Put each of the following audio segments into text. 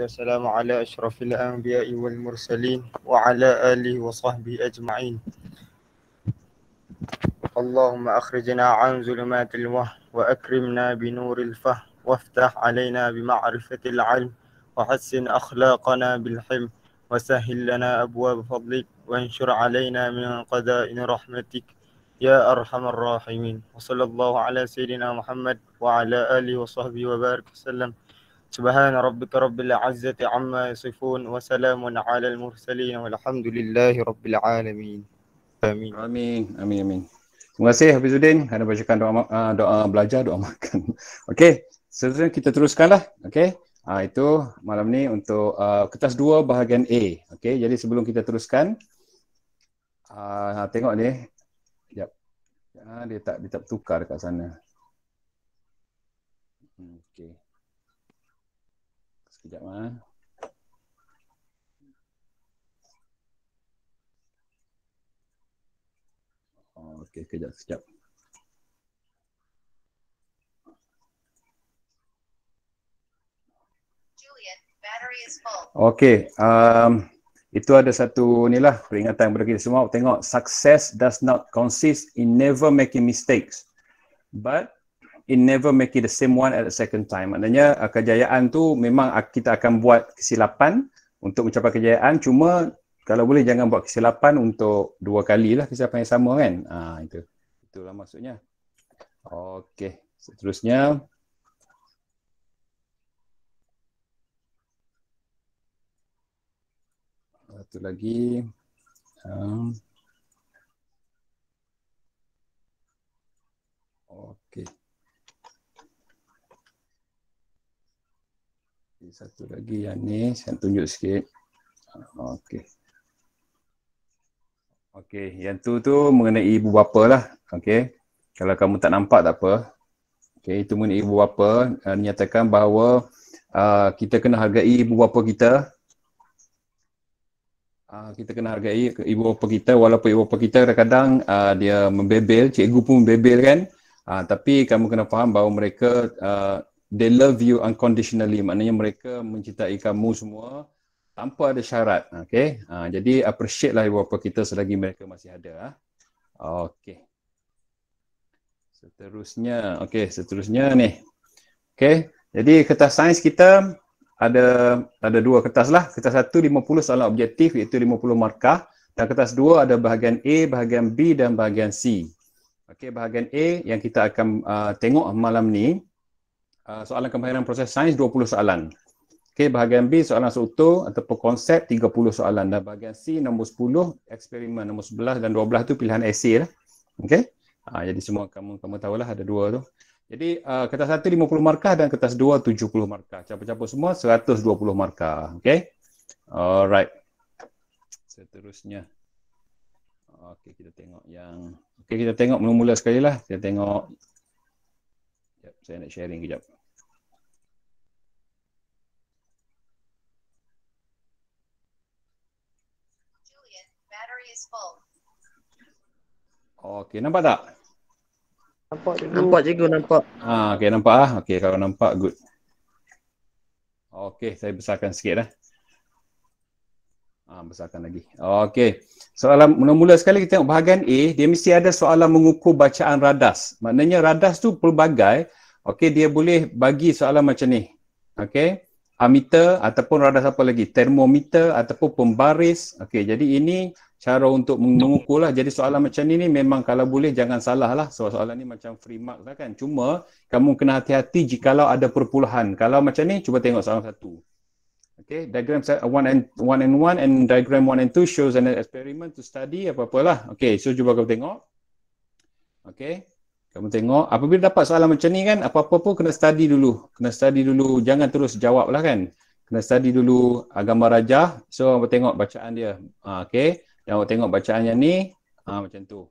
والسلام على أشرف الأنبياء والمرسلين وعلى آله وصحبه أجمعين اللهم أخرجنا عن ظلمات الوهم وأكرمنا بنور الفهم وافتح علينا بمعرفة العلم وحسن أخلاقنا بالحلم وسهل لنا أبواب فضلك وانشر علينا من قدائن رحمتك يا أرحم الراحمين وصلى الله على سيدنا محمد وعلى آله وصحبه وبارك وسلم سبحان ربك رب العزة عما يصفون وسلام على المرسلين والحمد لله رب العالمين Amin. Amin. آمين آمين Terima kasih Habib kerana bacakan doa ah, doa belajar doa makan. Okey, sebenarnya kita teruskanlah. Okey. Uh, itu malam ni untuk uh, kertas 2 bahagian A. Okey, jadi sebelum kita teruskan uh, tengok ni. Jap. Uh, dia tak dia tak tukar dekat sana. Hmm, okey. Sekejap lah. Okey, oh, kejap, sekejap. Okey, um, itu ada satu ni lah peringatan kepada kita semua. Tengok, success does not consist in never making mistakes. But it never make it the same one at the second time. Maknanya uh, kejayaan tu memang kita akan buat kesilapan untuk mencapai kejayaan cuma kalau boleh jangan buat kesilapan untuk dua kali lah kesilapan yang sama kan. Ha, itu. Itulah maksudnya. Okay, seterusnya. Satu lagi. Um. Okey. Okay, satu lagi yang ni saya tunjuk sikit. Okey. Okey, yang tu tu mengenai ibu bapa lah. Okey. Kalau kamu tak nampak tak apa. Okey, itu mengenai ibu bapa uh, menyatakan bahawa uh, kita kena hargai ibu bapa kita. Uh, kita kena hargai ibu bapa kita walaupun ibu bapa kita kadang-kadang uh, dia membebel, cikgu pun membebel kan. Uh, tapi kamu kena faham bahawa mereka uh, they love you unconditionally maknanya mereka mencintai kamu semua tanpa ada syarat Okay. ha, jadi appreciate lah ibu bapa kita selagi mereka masih ada ah ha. seterusnya Okay. seterusnya ni Okay. jadi kertas sains kita ada ada dua kertas lah kertas satu 50 soalan objektif iaitu 50 markah dan kertas dua ada bahagian A bahagian B dan bahagian C okey bahagian A yang kita akan uh, tengok malam ni Ah, soalan kemahiran proses sains 20 soalan. Okey, bahagian B soalan struktur ataupun konsep 30 soalan dan bahagian C nombor 10, eksperimen nombor 11 dan 12 tu pilihan esei lah. Okey. Ha, jadi semua kamu kamu tahulah ada dua tu. Jadi uh, kertas satu 50 markah dan kertas dua 70 markah. Capa-capa semua 120 markah. Okey. Alright. Seterusnya. Okey, kita tengok yang Okey, kita tengok mula-mula sekali lah. Kita tengok saya nak sharing kejap. Okey, nampak tak? Nampak cikgu. Nampak cikgu, nampak. Ha, okey, nampak ah. Okey, kalau nampak good. Okey, saya besarkan sikit eh. Ha, besarkan lagi. Okey. Soalan mula-mula sekali kita tengok bahagian A, dia mesti ada soalan mengukur bacaan radas. Maknanya radas tu pelbagai, Okey, dia boleh bagi soalan macam ni. Okey, ammeter ataupun rada apa lagi, termometer ataupun pembaris. Okey, jadi ini cara untuk mengukur lah. Jadi soalan macam ni ni memang kalau boleh jangan salah lah. Soal soalan ni macam free mark lah kan. Cuma kamu kena hati-hati jikalau ada perpuluhan. Kalau macam ni, cuba tengok soalan satu. Okay, diagram set one and one and one and diagram one and two shows an experiment to study apa-apalah. Okay, so cuba kau tengok. Okay, kamu tengok, apabila dapat soalan macam ni kan, apa-apa pun kena study dulu. Kena study dulu, jangan terus jawab lah kan. Kena study dulu agama raja. So, kamu tengok bacaan dia. Ha, okay. Dan kamu tengok bacaan yang ni, ha, macam tu.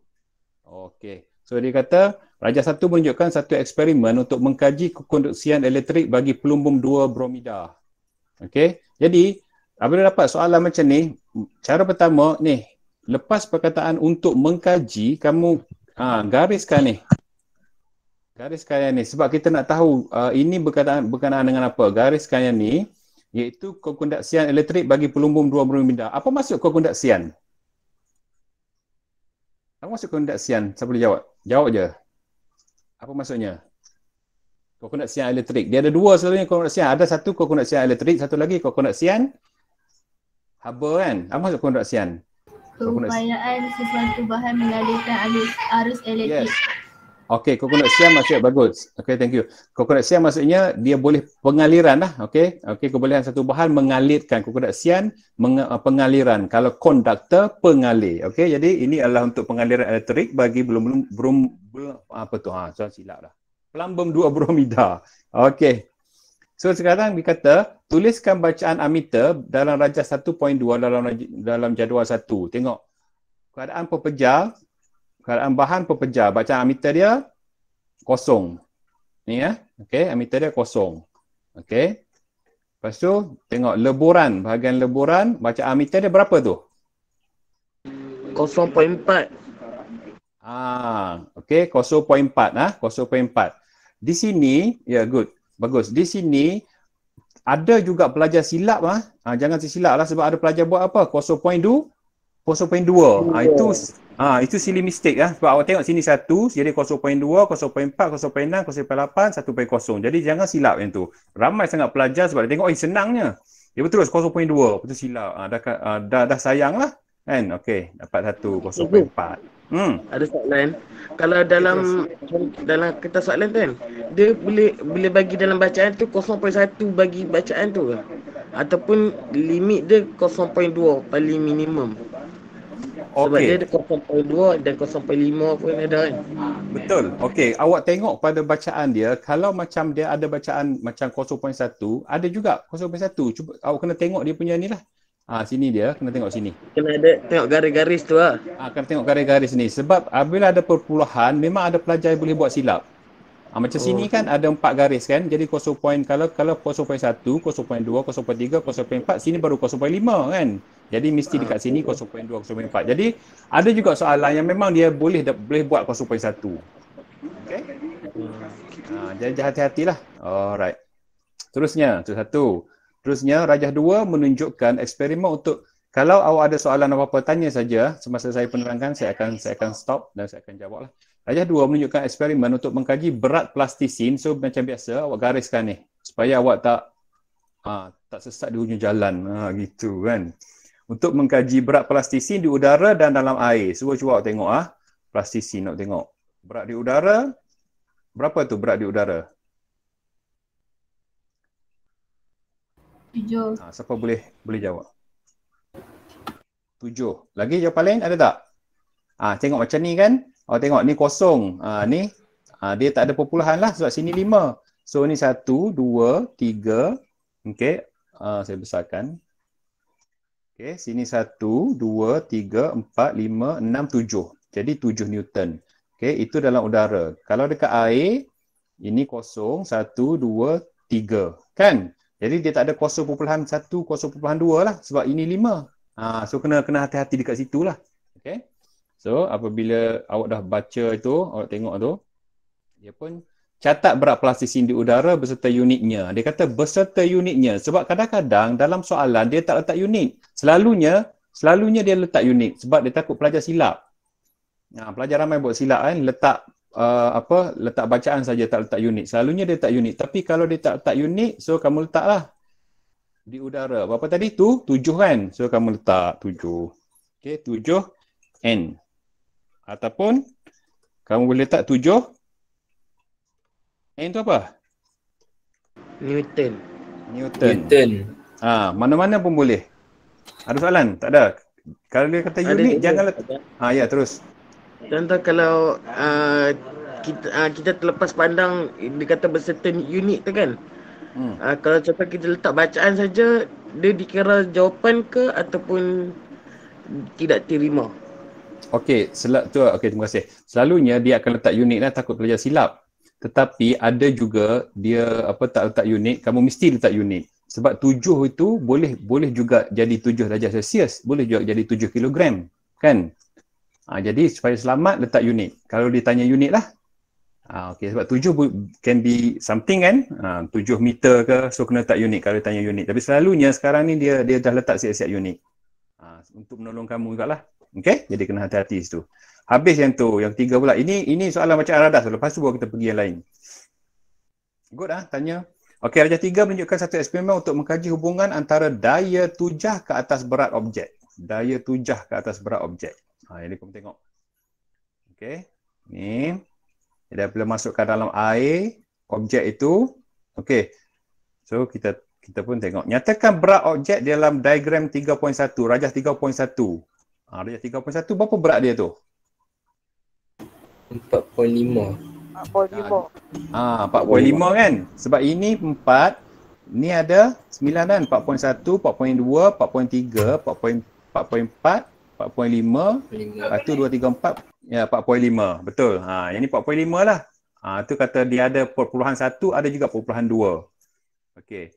Okay. So, dia kata, Raja satu menunjukkan satu eksperimen untuk mengkaji kekonduksian elektrik bagi pelumbum dua bromida. Okay. Jadi, apabila dapat soalan macam ni, cara pertama ni, lepas perkataan untuk mengkaji, kamu ha, gariskan ni garis kaya ni sebab kita nak tahu uh, ini berkaitan berkaitan dengan apa garis kaya ni iaitu kekonduksian elektrik bagi pelumbung dua berumur minda. Apa maksud kekonduksian? Apa maksud kekonduksian? Siapa boleh jawab? Jawab je. Apa maksudnya? Kekonduksian elektrik. Dia ada dua selalunya kekonduksian. Ada satu kekonduksian elektrik, satu lagi kekonduksian haba kan? Apa maksud kekonduksian? Keupayaan sesuatu bahan mengalirkan arus, arus elektrik. Yes. Okey, coconut siam maksudnya bagus. Okey, thank you. Coconut siam maksudnya dia boleh pengaliran lah. Okey, okay, kebolehan satu bahan mengalirkan. Coconut siam meng- uh, pengaliran. Kalau konduktor, pengalir. Okey, jadi ini adalah untuk pengaliran elektrik bagi belum belum belum apa tu? Ha, ah, saya silap dah. Plumbum 2 bromida. Okey. So sekarang dikata, tuliskan bacaan ammeter dalam rajah 1.2 dalam dalam jadual 1. Tengok. Keadaan pepejal, keadaan bahan pepejar bacaan ammeter dia kosong ni ya okey ammeter dia kosong okey lepas tu tengok leburan bahagian leburan bacaan ammeter dia berapa tu 0.4 ah okey 0.4 ah 0.4 di sini ya yeah, good bagus di sini ada juga pelajar silap ah. Ha? Ha, jangan silap lah sebab ada pelajar buat apa? 0.2 0.2. Ah ha, itu Ah, itu silly mistake lah. Sebab awak tengok sini satu, jadi 0.2, 0.4, 0.6, 0.8, 1.0. Jadi jangan silap yang tu. Ramai sangat pelajar sebab dia tengok, oh senangnya. Dia betul 0.2, betul silap. Ah, dah, ah, dah, dah sayang lah. Kan? Okay, dapat satu, 0.4. Hmm. Ada soalan. Kalau dalam dalam kita soalan kan, dia boleh boleh bagi dalam bacaan tu 0.1 bagi bacaan tu ke? Ataupun limit dia 0.2 paling minimum. Okay. Sebab dia ada 0.2 dan 0.5 pun ada kan. Betul. Okay. awak tengok pada bacaan dia, kalau macam dia ada bacaan macam 0.1, ada juga 0.1. Cuba awak kena tengok dia punya ni lah. Ha, sini dia, kena tengok sini. Kena ada tengok garis-garis tu lah. Ha, kena tengok garis-garis ni. Sebab apabila ada perpuluhan, memang ada pelajar yang boleh buat silap. Ha, macam oh, sini kan ada empat garis kan. Jadi 0 point, kalau kalau 0.1, 0.2, 0.3, 0.4, oh. sini baru 0.5 kan. Jadi mesti dekat ah, sini 0.2, 0.4. Jadi ada juga soalan yang memang dia boleh boleh buat 0.1. Okay. Ha, jadi hati-hatilah. Alright. Terusnya, itu satu. Terusnya, rajah dua menunjukkan eksperimen untuk kalau awak ada soalan apa-apa, tanya saja. Semasa saya penerangkan, saya akan saya akan stop dan saya akan jawablah. lah. Ayah 2 menunjukkan eksperimen untuk mengkaji berat plastisin. So macam biasa awak gariskan ni supaya awak tak ha, tak sesat di hujung jalan. Ha, gitu kan. Untuk mengkaji berat plastisin di udara dan dalam air. Cuba cuba awak tengok ah ha. plastisin nak tengok. Berat di udara berapa tu berat di udara? 7. Ha, siapa boleh boleh jawab? 7. Lagi jawapan lain ada tak? Ah ha, tengok macam ni kan. Awak tengok ni kosong. Ha, ni ha, dia tak ada perpuluhan lah sebab sini lima. So ni satu, dua, tiga. Okay. Ha, ah, saya besarkan. Okay. Sini satu, dua, tiga, empat, lima, enam, tujuh. Jadi tujuh Newton. Okay. Itu dalam udara. Kalau dekat air, ini kosong. Satu, dua, tiga. Kan? Jadi dia tak ada kosong perpuluhan satu, kosong perpuluhan dua lah. Sebab ini lima. Ha, so kena kena hati-hati dekat situ lah. Okay. So apabila awak dah baca itu, awak tengok tu, dia pun catat berat plastisin di udara beserta unitnya. Dia kata beserta unitnya sebab kadang-kadang dalam soalan dia tak letak unit. Selalunya, selalunya dia letak unit sebab dia takut pelajar silap. Nah, ha, pelajar ramai buat silap kan, letak uh, apa letak bacaan saja tak letak unit. Selalunya dia tak unit. Tapi kalau dia tak letak unit, so kamu letaklah di udara. Berapa tadi? Tu? Tujuh kan? So kamu letak tujuh. Okay, tujuh N ataupun kamu boleh letak tujuh N tu apa? Newton Newton, Newton. Ha, mana-mana pun boleh ada soalan? tak ada? kalau dia kata unit jangan letak ha, ya terus contoh kalau uh, kita, uh, kita terlepas pandang dia kata certain unit tu kan hmm. uh, kalau contoh kita letak bacaan saja dia dikira jawapan ke ataupun tidak terima Okey, sel- tu okey terima kasih. Selalunya dia akan letak unit lah takut pelajar silap. Tetapi ada juga dia apa tak letak unit, kamu mesti letak unit. Sebab tujuh itu boleh boleh juga jadi tujuh darjah Celsius, boleh juga jadi tujuh kilogram, kan? Ha, jadi supaya selamat letak unit. Kalau ditanya unit lah. Ha, ah, okay, sebab tujuh can be something kan? Ha, tujuh meter ke, so kena letak unit kalau ditanya unit. Tapi selalunya sekarang ni dia dia dah letak siap-siap unit. Ha, untuk menolong kamu juga lah. Okay? Jadi kena hati-hati situ. Habis yang tu. Yang ketiga pula. Ini ini soalan macam aradas. Lepas tu baru kita pergi yang lain. Good ah, tanya. Okay, raja tiga menunjukkan satu eksperimen untuk mengkaji hubungan antara daya tujah ke atas berat objek. Daya tujah ke atas berat objek. Ha, ini kau tengok. Okey. Ni. Dia boleh masukkan dalam air objek itu. okay. So, kita kita pun tengok. Nyatakan berat objek dalam diagram 3.1, rajah Ayat ha, 3.1 berapa berat dia tu? 4.5 Ah, 4.5 ah, kan? Sebab ini 4 Ni ada 9 kan? 4.1, 4.2, 4.3, 4.4 4.5 Lepas tu 2, 3, 4 Ya 4.5 Betul ha, Yang ni 4.5 lah ha, Tu kata dia ada perpuluhan 1 Ada juga perpuluhan 2 Okey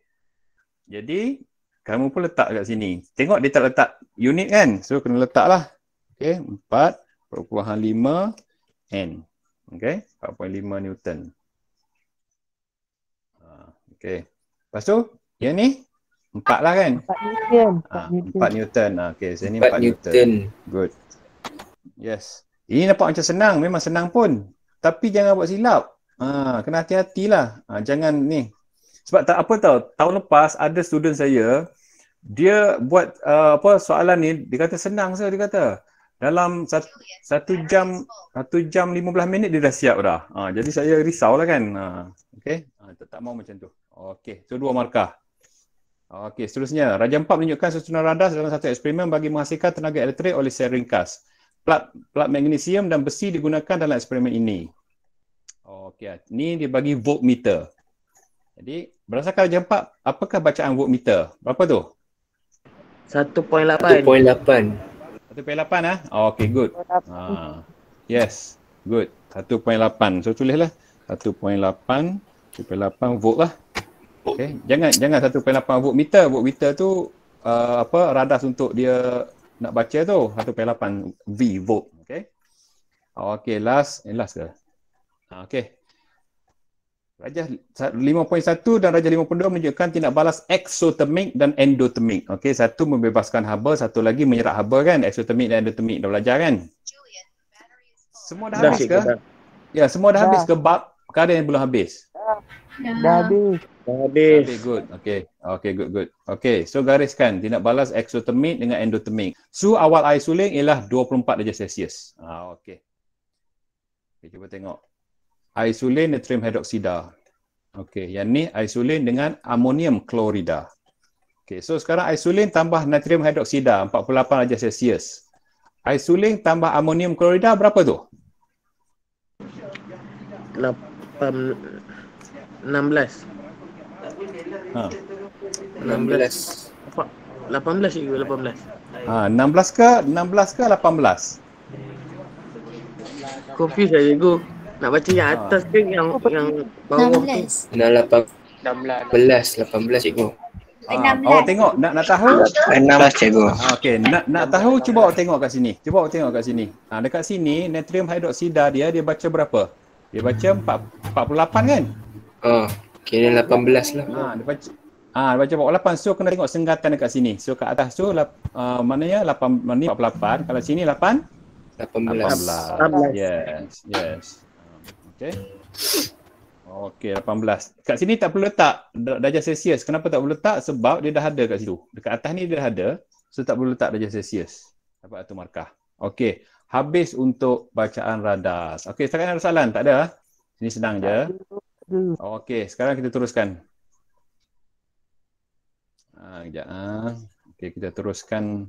Jadi kamu pun letak kat sini. Tengok dia tak letak unit kan? So kena letak lah. Okay, 4.5 N. Okay, 4.5 Newton. Ha, okay, lepas tu yang ni 4 lah kan? 4 Newton. 4 ha, Newton. Ha, okay, so ni 4 Newton. Good. Yes. Ini nampak macam senang. Memang senang pun. Tapi jangan buat silap. Ha, kena hati-hatilah. Ha, jangan ni sebab tak apa tau tahun lepas ada student saya dia buat uh, apa soalan ni dia kata senang saja dia kata dalam ya. satu, satu jam satu jam lima belas minit dia dah siap dah ha, jadi saya risau lah kan ha, okay ha, tak, tak mau macam tu okay so dua markah okay seterusnya raja empat menunjukkan susunan radar dalam satu eksperimen bagi menghasilkan tenaga elektrik oleh sharing kas plat plat magnesium dan besi digunakan dalam eksperimen ini okay ni dia bagi voltmeter jadi berdasarkan jempak, apakah bacaan volt meter? Berapa tu? 1.8. 1.8. Satu poin lapan ah. Oh, okay, good. Ha. Yes, good. 1.8. So tulislah 1.8 1.8 volt lah. Okay. Jangan jangan 1.8 volt meter. Volt meter tu uh, apa radas untuk dia nak baca tu 1.8 V volt. Okay. Oh, okay, last and eh, last ke? Ah, okay, Rajah 5.1 dan Rajah 5.2 menunjukkan tindak balas exotermik dan endotermik. Okey, satu membebaskan haba, satu lagi menyerap haba kan? Exotermik dan endotermik dah belajar kan? semua dah, dah habis ke? Dah. Ya, semua dah, dah. habis ke bab perkara yang belum habis? Dah, dah habis. Dah habis. Okay, good. Okay. Okay, good, good. Okay, so gariskan tindak balas exotermik dengan endotermik. Suhu awal air suling ialah 24 darjah Celsius. Ah, okay. okay. cuba tengok isolin natrium hidroksida. Okey, yang ni isolin dengan amonium klorida. Okey, so sekarang isolin tambah natrium hidroksida 48 darjah Celsius. Isolin tambah amonium klorida berapa tu? 16. Ha. 16. 18 ha, ke 18? Ha, 16 ke 16 ke 18? Confused saya, lah, go. Nak baca yang ah. atas ke yang yang bawah 16. tu? 16. 16. 18 cikgu. Ha. Ah, 16. Awak tengok nak nak tahu? 16 cikgu. Ha, Okey, nak nak tahu cuba awak tengok kat sini. Cuba awak tengok kat sini. Ha, dekat sini natrium hidroksida dia dia baca berapa? Dia baca 48 kan? Ha. Kira 18 lah. Ha, dia baca Ah, ha, baca 48. So kena tengok sengatan dekat sini. So kat atas tu lap, mana ya? 8 mana 48. Kalau sini 8 18. 18. 18. Yes. Yes. Okay. Okay, 18. Kat sini tak perlu letak darjah Celsius. Kenapa tak perlu letak? Sebab dia dah ada kat situ. Dekat atas ni dia dah ada. So, tak perlu letak darjah Celsius. Dapat satu markah. Okay. Habis untuk bacaan radas. Okay, setakat ada soalan? Tak ada? Ini senang je. Okay, sekarang kita teruskan. Ha, sekejap. Ha. Ah. Okay, kita teruskan.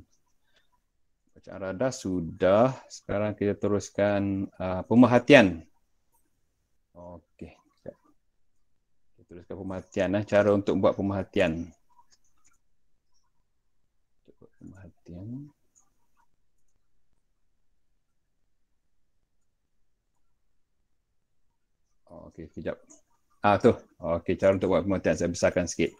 Bacaan radas sudah. Sekarang kita teruskan uh, Pemerhatian. Okey. Kita teruskan pemerhatian lah. Cara untuk buat pemerhatian. buat pemerhatian. Okey, kejap. Ah tu. Okey, cara untuk buat pemerhatian. Saya besarkan sikit.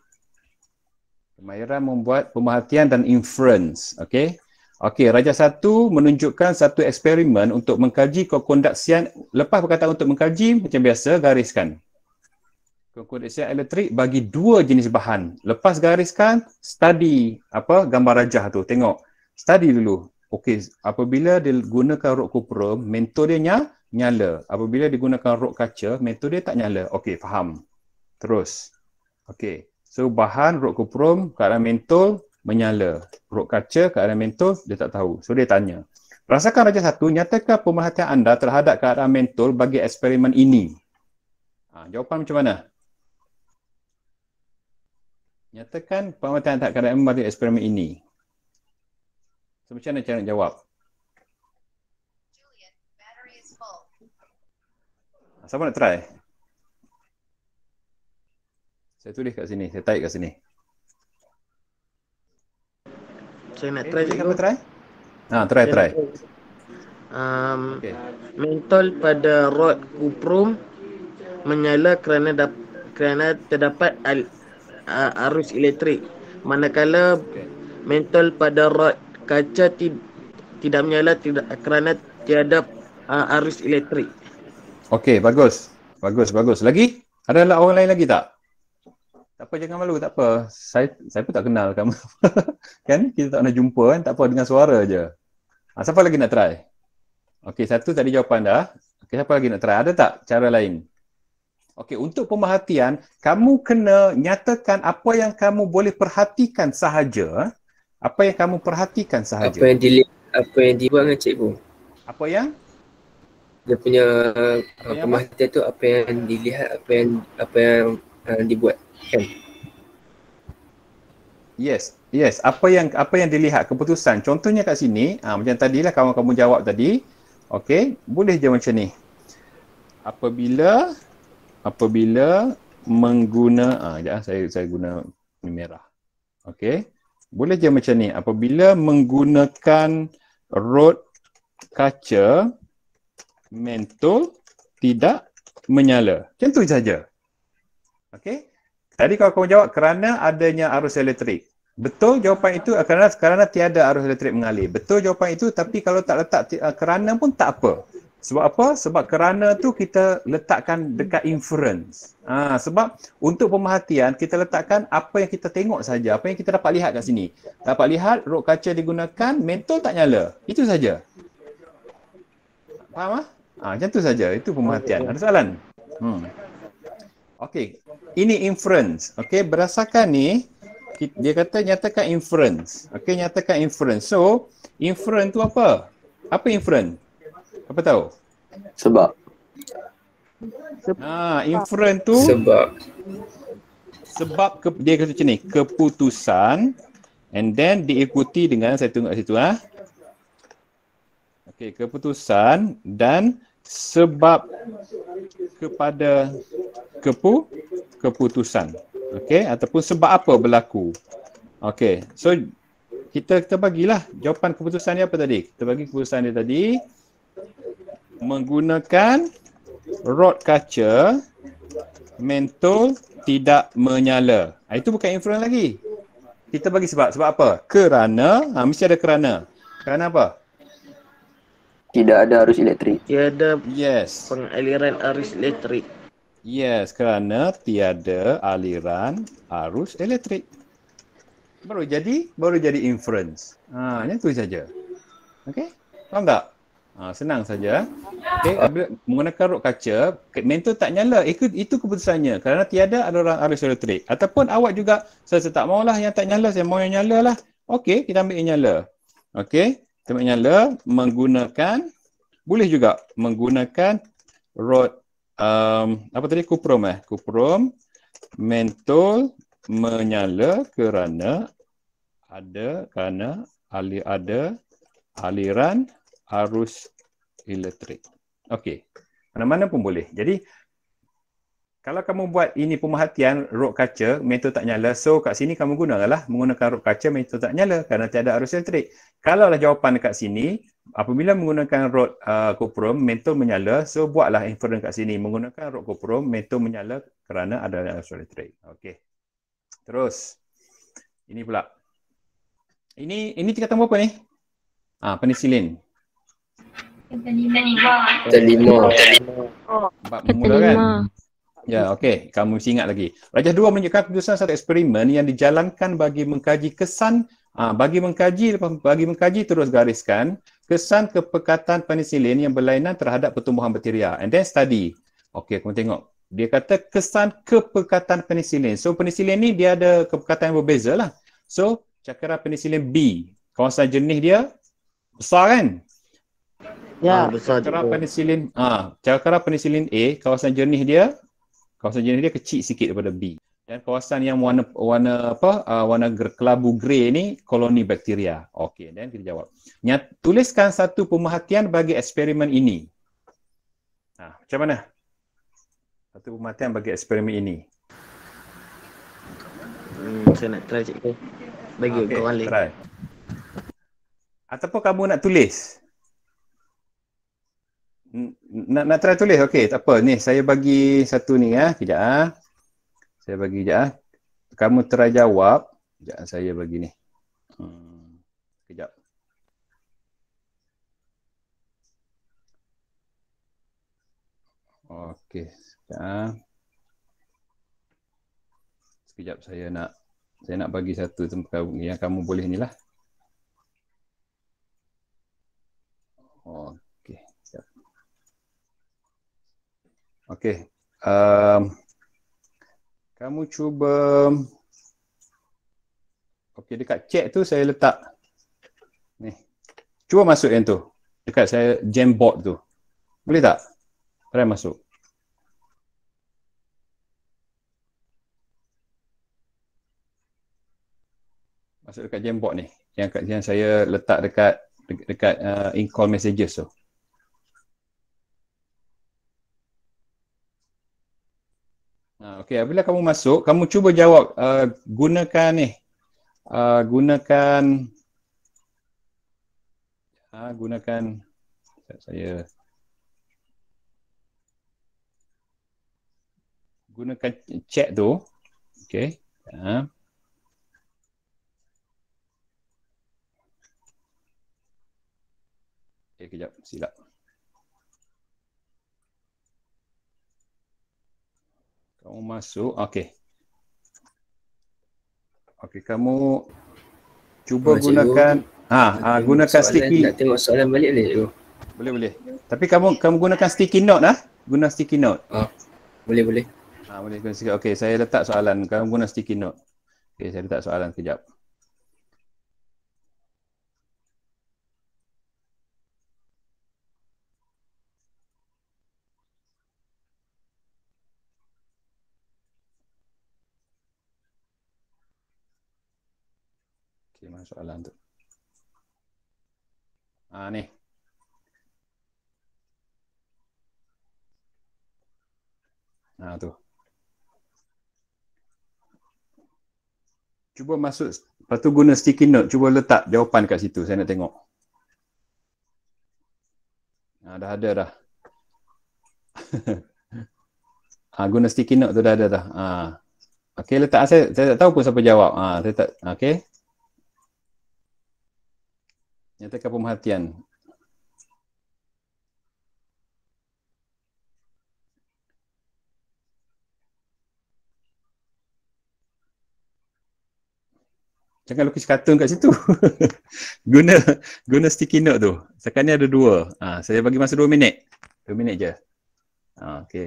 Kemahiran membuat pemerhatian dan inference. Okey. Okey, Raja Satu menunjukkan satu eksperimen untuk mengkaji kekondaksian lepas perkataan untuk mengkaji macam biasa gariskan. Kekondaksian elektrik bagi dua jenis bahan. Lepas gariskan, study apa gambar rajah tu. Tengok. Study dulu. Okey, apabila digunakan rok kuprum, mentor dia nyala. Apabila digunakan rok kaca, mentor dia tak nyala. Okey, faham. Terus. Okey. So bahan rok kuprum kat dalam mentol menyala. Perut kaca ke arah mentol, dia tak tahu. So, dia tanya. Rasakan Raja Satu, nyatakan pemerhatian anda terhadap ke arah mentol bagi eksperimen ini. Ha, jawapan macam mana? Nyatakan pemerhatian anda ke arah mentol eksperimen ini. So, macam mana cara nak jawab? Siapa nak try? Saya tulis kat sini. Saya type kat sini. Saya nak try eh, try? Ha, try, ah, try. Um, okay. Mentol pada rod kuprum menyala kerana da- kerana terdapat al- uh, arus elektrik. Manakala okay. mentol pada rod kaca ti- tidak menyala tidak kerana tiada uh, arus elektrik. Okey, bagus. Bagus, bagus. Lagi? Ada orang lain lagi tak? tak apa jangan malu tak apa saya saya pun tak kenal kamu kan kita tak nak jumpa kan tak apa dengan suara aje ha, ah, siapa lagi nak try okey satu tadi jawapan dah okey siapa lagi nak try ada tak cara lain okey untuk pemerhatian kamu kena nyatakan apa yang kamu boleh perhatikan sahaja apa yang kamu perhatikan sahaja apa yang dilihat? apa yang dibuat dengan cikgu apa yang dia punya apa pemerhatian tu apa yang dilihat apa yang apa yang Eh, dibuat kan yes yes apa yang apa yang dilihat keputusan contohnya kat sini ha, macam tadilah kawan kamu jawab tadi okey boleh je macam ni apabila apabila mengguna ah ya saya saya guna ni merah okey boleh je macam ni apabila menggunakan road kaca mentol tidak menyala. Macam saja. Okey. Tadi kau kau jawab kerana adanya arus elektrik. Betul jawapan itu eh, kerana kerana tiada arus elektrik mengalir. Betul jawapan itu tapi kalau tak letak eh, kerana pun tak apa. Sebab apa? Sebab kerana tu kita letakkan dekat inference. Ha, sebab untuk pemerhatian kita letakkan apa yang kita tengok saja, apa yang kita dapat lihat kat sini. Dapat lihat rok kaca digunakan, mentol tak nyala. Itu saja. Faham ah? Ha, macam tu saja. Itu pemerhatian. Ada soalan? Hmm. Okey, ini inference. Okey, berdasarkan ni dia kata nyatakan inference. Okey, nyatakan inference. So, inference tu apa? Apa inference? Apa tahu? Sebab. Nah, ha, inference tu sebab sebab ke, dia kata macam ni, keputusan and then diikuti dengan saya tunggu kat situ ah. Okey, keputusan dan sebab kepada kepu keputusan okey ataupun sebab apa berlaku okey so kita kita bagilah jawapan keputusan dia apa tadi kita bagi keputusan dia tadi menggunakan rod kaca mentol tidak menyala ah, itu bukan inference lagi kita bagi sebab sebab apa kerana ha, mesti ada kerana kerana apa tidak ada arus elektrik. Tiada yes. pengaliran arus elektrik. Yes, kerana tiada aliran arus elektrik. Baru jadi, baru jadi inference. Ha, yang tu saja. Okey? Faham tak? Ha, senang saja. Okey, ah. menggunakan rok kaca, mentor tak nyala. Itu, itu keputusannya. Kerana tiada aliran arus elektrik. Ataupun awak juga, saya, saya tak maulah yang tak nyala, saya mahu yang nyala lah. Okey, kita ambil yang nyala. Okey? termik nyala menggunakan boleh juga menggunakan rod um, apa tadi kuprom eh kuprom, mentol menyala kerana ada kerana ali ada aliran arus elektrik. Okey. Mana-mana pun boleh. Jadi kalau kamu buat ini pemerhatian rok kaca mentol tak nyala so kat sini kamu gunalah menggunakan rok kaca mentol tak nyala kerana tiada arus elektrik kalau lah jawapan dekat sini apabila menggunakan rod kuprum uh, mentol menyala so buatlah inference kat sini menggunakan rod koprom mentol menyala kerana ada arus elektrik okey terus ini pula ini ini tingkatan apa ni ah ha, penicillin Kata lima. Kata lima. Kata lima. Kata lima. Ya, okey. Kamu mesti ingat lagi. Rajah 2 menunjukkan keputusan satu eksperimen yang dijalankan bagi mengkaji kesan, ha, bagi mengkaji, bagi mengkaji terus gariskan kesan kepekatan penisilin yang berlainan terhadap pertumbuhan bakteria. And then study. Okey, kamu tengok. Dia kata kesan kepekatan penisilin. So, penisilin ni dia ada kepekatan yang berbeza lah. So, cakera penisilin B. Kawasan jenis dia besar kan? Ya, ah, besar cakera penisilin ah, cakera penisilin A, kawasan jernih dia kawasan jenis dia kecil sikit daripada B dan kawasan yang warna warna apa uh, warna kelabu grey ni koloni bakteria okey dan kita jawab Nyat, tuliskan satu pemerhatian bagi eksperimen ini nah ha, macam mana satu pemerhatian bagi eksperimen ini hmm saya nak try cikgu bagi okay, kau orang lain ataupun kamu nak tulis nak nak try tulis okey tak apa ni saya bagi satu ni ya kejap ah ha. saya bagi kejap ah ha. kamu try jawab kejap saya bagi ni hmm. kejap okey kejap ah. sekejap saya nak saya nak bagi satu tempat yang ah. kamu boleh ni lah okay. Okey. Um, kamu cuba Okey dekat chat tu saya letak ni. Cuba masuk yang tu. Dekat saya jamboard tu. Boleh tak? Try masuk. Masuk dekat jamboard ni. Yang yang saya letak dekat dekat uh, in call messages tu. So. Okey, bila kamu masuk, kamu cuba jawab uh, gunakan ni. Uh, gunakan uh, gunakan saya gunakan chat tu. Okey. Ha. Uh. Okey, kejap. Silap. mau masuk. Okey. Okey, kamu cuba Masih gunakan ha, ha, gunakan sticky. Nak tengok soalan balik boleh tu? Boleh, boleh. Tapi kamu kamu gunakan sticky note lah. Ha? Guna sticky note. Ha, boleh, boleh. Ha, boleh guna sticky. Okey, saya letak soalan. Kamu guna sticky note. Okey, saya letak soalan kejap. soalan tu. Ha, ni. Ha, tu. Cuba masuk, lepas tu guna sticky note, cuba letak jawapan kat situ, saya nak tengok. Ha, dah ada dah. ha, guna sticky note tu dah ada dah. Ha. Ah. Okay, letak saya, saya tak tahu pun siapa jawab. Ha, saya tak, okay. Nyatakan pemerhatian. Jangan lukis kartun kat situ. guna guna sticky note tu. Sekarang ni ada dua. Ha, saya bagi masa dua minit. Dua minit je. Ha, okay.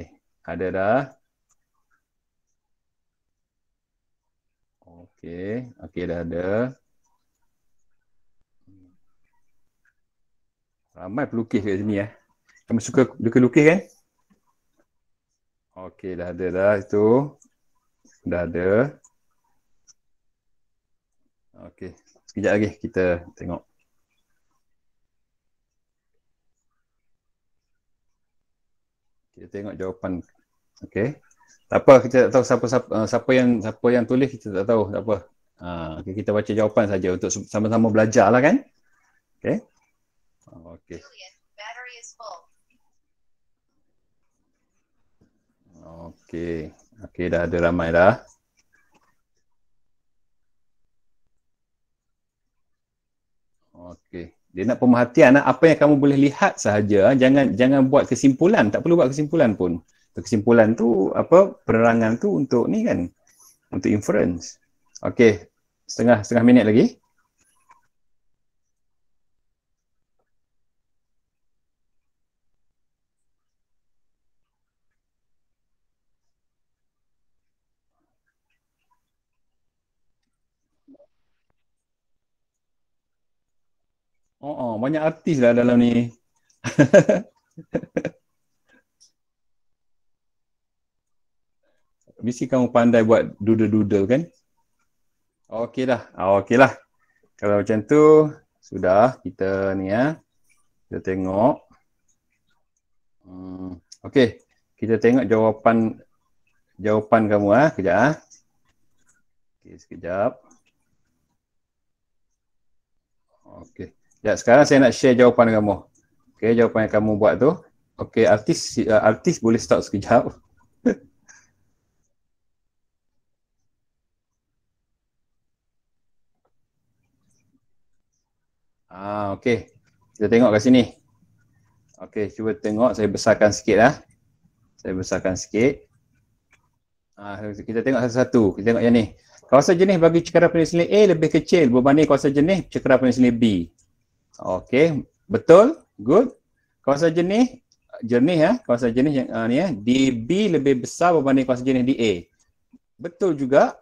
Ada dah. Okay. Okay dah ada. Ramai pelukis kat sini eh. Kamu suka suka lukis kan? Okey dah ada dah itu. Dah ada. Okey, sekejap lagi kita tengok. Kita tengok jawapan. Okey. Tak apa kita tak tahu siapa siapa, eh, siapa yang siapa yang tulis kita tak tahu tak apa. Uh, ah, okay, kita baca jawapan saja untuk sama-sama belajarlah kan. Okey que Okey, okey dah ada ramai dah. Okey, dia nak pemerhatian ah, apa yang kamu boleh lihat sahaja, ah, jangan jangan buat kesimpulan, tak perlu buat kesimpulan pun. Kesimpulan tu apa penerangan tu untuk ni kan. Untuk inference. Okey, setengah setengah minit lagi. Oh, oh banyak artis lah dalam ni. Mesti kamu pandai buat doodle-doodle kan? Okey dah. Okey lah. Kalau macam tu, sudah kita ni ya. Kita tengok. Hmm, Okey. Kita tengok jawapan jawapan kamu ah. Ha? Kejap ah. Ha? Okey, sekejap. Okey. Ya, sekarang saya nak share jawapan dengan kamu. Okey, jawapan yang kamu buat tu. Okey, artis uh, artis boleh stop sekejap. ah, okey. Kita tengok kat sini. Okey, cuba tengok saya besarkan sikitlah. Saya besarkan sikit. Ah, kita tengok satu-satu. Kita tengok yang ni. Kawasan jenis bagi cekera penisilin A lebih kecil berbanding kawasan jenis cekera penisilin B. Okey, betul. Good. Kuasa jenis jenis ya, kuasa jenis yang uh, ni ya, DB lebih besar berbanding kuasa jenis DA. Betul juga.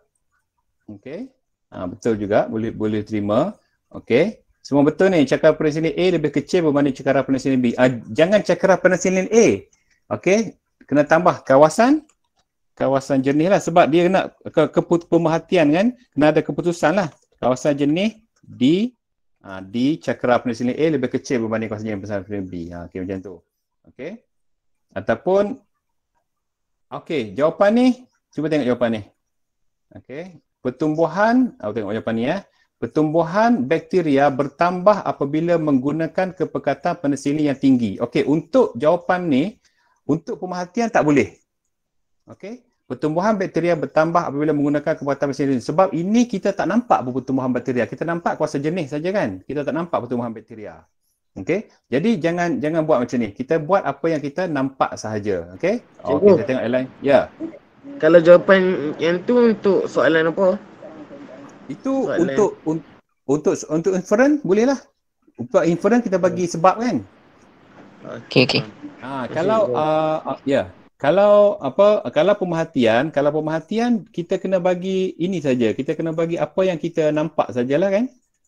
Okey. Uh, ah, betul juga. Boleh boleh terima. Okey. Semua betul ni. Cakar penisilin A lebih kecil berbanding cakar penisilin B. Uh, jangan cakar penisilin A. Okey. Kena tambah kawasan kawasan jenis lah sebab dia nak ke, ke pemerhatian kan kena ada keputusan lah kawasan jenis D ha, D cakra penisilin A lebih kecil berbanding kuasanya yang besar penisilin B. Ha, okay, macam tu. Okay. Ataupun, okay, jawapan ni, cuba tengok jawapan ni. Okay. Pertumbuhan, ah, aku tengok jawapan ni ya. Eh. Pertumbuhan bakteria bertambah apabila menggunakan kepekatan penisilin yang tinggi. Okay, untuk jawapan ni, untuk pemerhatian tak boleh. Okay pertumbuhan bakteria bertambah apabila menggunakan kekuatan mesin sebab ini kita tak nampak pertumbuhan bakteria kita nampak kuasa jenis saja kan kita tak nampak pertumbuhan bakteria okey jadi jangan jangan buat macam ni kita buat apa yang kita nampak sahaja okey okey kita tengok lain ya yeah. kalau jawapan yang tu untuk soalan apa itu soalan. untuk un, untuk untuk inference bolehlah untuk inference kita bagi sebab kan okey okey ha kalau uh, uh, ya yeah kalau apa kalau pemerhatian kalau pemerhatian kita kena bagi ini saja kita kena bagi apa yang kita nampak sajalah kan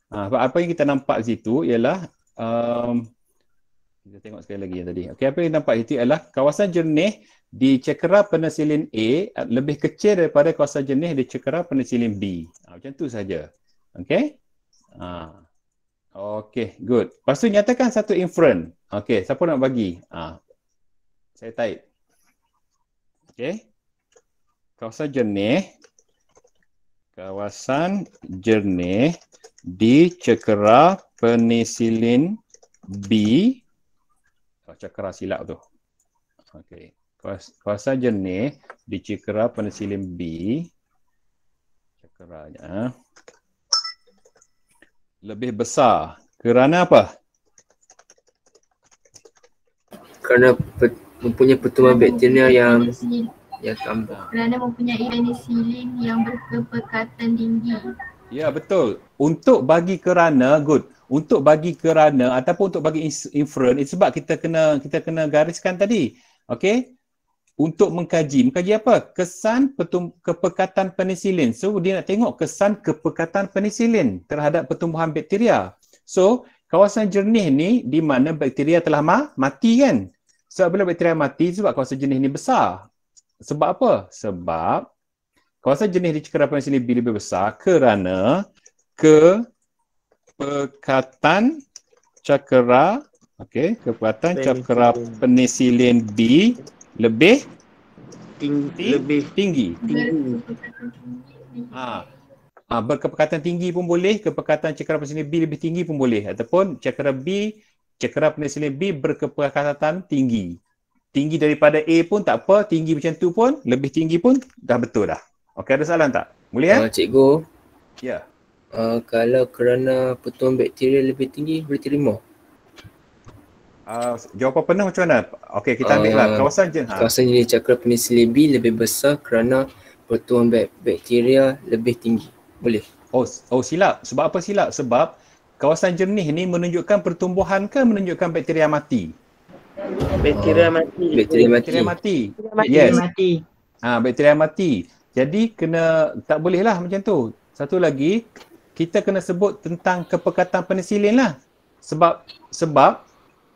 ha, apa yang kita nampak situ ialah um, kita tengok sekali lagi yang tadi okey apa yang nampak itu ialah kawasan jernih di cekera penicillin A lebih kecil daripada kawasan jernih di cekera penicillin B ha, macam tu saja okey ha. okey good Pastu nyatakan satu inference okey siapa nak bagi ha. saya type Okey. Kawasan jernih kawasan jernih dicekera penisilin B oh, cekera silap tu. Okey. Kawasan jernih dicekera penisilin B cekera ya. Ah. Lebih besar. Kerana apa? Kerana pet- mempunyai pertumbuhan bakteria yang ya tambah. Kerana mempunyai penicillin yang berkepekatan tinggi. Ya betul. Untuk bagi kerana good. Untuk bagi kerana ataupun untuk bagi itu sebab kita kena kita kena gariskan tadi. Okey? Untuk mengkaji. Mengkaji apa? Kesan pertum- kepekatan penicillin. So dia nak tengok kesan kepekatan penicillin terhadap pertumbuhan bakteria. So kawasan jernih ni di mana bakteria telah mati kan? Sebab Sebabnya bakteria mati sebab kawasan jenis ni besar. Sebab apa? Sebab kawasan jenis di cekera penis ini lebih besar kerana kepekatan cakera, okey kepekatan cekera penisilin B lebih tinggi lebih tinggi. tinggi. Ha. ha. berkepekatan tinggi pun boleh, kepekatan cekera penis ini B lebih tinggi pun boleh ataupun cekera B cakera penicillin B berkeperkasatan tinggi. Tinggi daripada A pun tak apa, tinggi macam tu pun, lebih tinggi pun dah betul dah. Okey ada soalan tak? Boleh eh? Uh, cikgu. Ya. Yeah. Uh, kalau kerana pertumbuhan bakteria lebih tinggi boleh terima? Uh, ah, jawapan penuh macam mana? Okey kita ambil uh, lah ah, kawasan je. Ha? Kawasan jenis cakera penicillin B lebih besar kerana pertumbuhan bakteria lebih tinggi. Boleh? Oh, oh silap. Sebab apa silap? Sebab kawasan jernih ni menunjukkan pertumbuhan ke menunjukkan bakteria mati? Bakteria mati. Bakteria mati. Bakteria mati. Yes. Ah ha, bakteria mati. Jadi kena tak boleh lah macam tu. Satu lagi kita kena sebut tentang kepekatan penicillin lah. Sebab sebab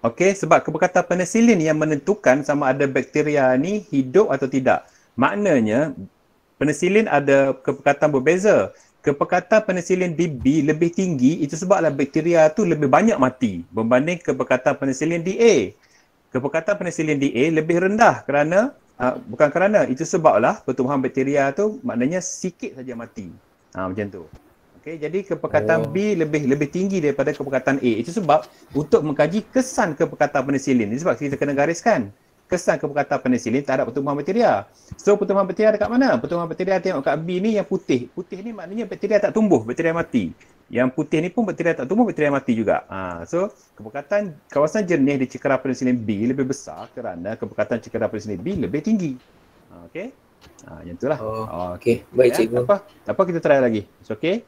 okey sebab kepekatan penicillin yang menentukan sama ada bakteria ni hidup atau tidak. Maknanya penicillin ada kepekatan berbeza kepekatan penicillin di B lebih tinggi itu sebablah bakteria tu lebih banyak mati berbanding kepekatan penicillin di A. Kepekatan penicillin di A lebih rendah kerana uh, bukan kerana itu sebablah pertumbuhan bakteria tu maknanya sikit saja mati. Ha macam tu. Okey jadi kepekatan oh. B lebih lebih tinggi daripada kepekatan A. Itu sebab untuk mengkaji kesan kepekatan penicillin ini sebab kita kena gariskan kesan penisilin tak ada pertumbuhan bakteria. So pertumbuhan bakteria dekat mana? Pertumbuhan bakteria tengok kat B ni yang putih. Putih ni maknanya bakteria tak tumbuh, bakteria mati. Yang putih ni pun bakteria tak tumbuh, bakteria mati juga. Ha, so kepekatan kawasan jernih di cekera penisilin B lebih besar kerana kepekatan cekera penisilin B lebih tinggi. Ha, okay? Ha, yang itulah. Oh, oh, ha, okay. Baik ya? cikgu. Apa? apa kita try lagi? It's okay?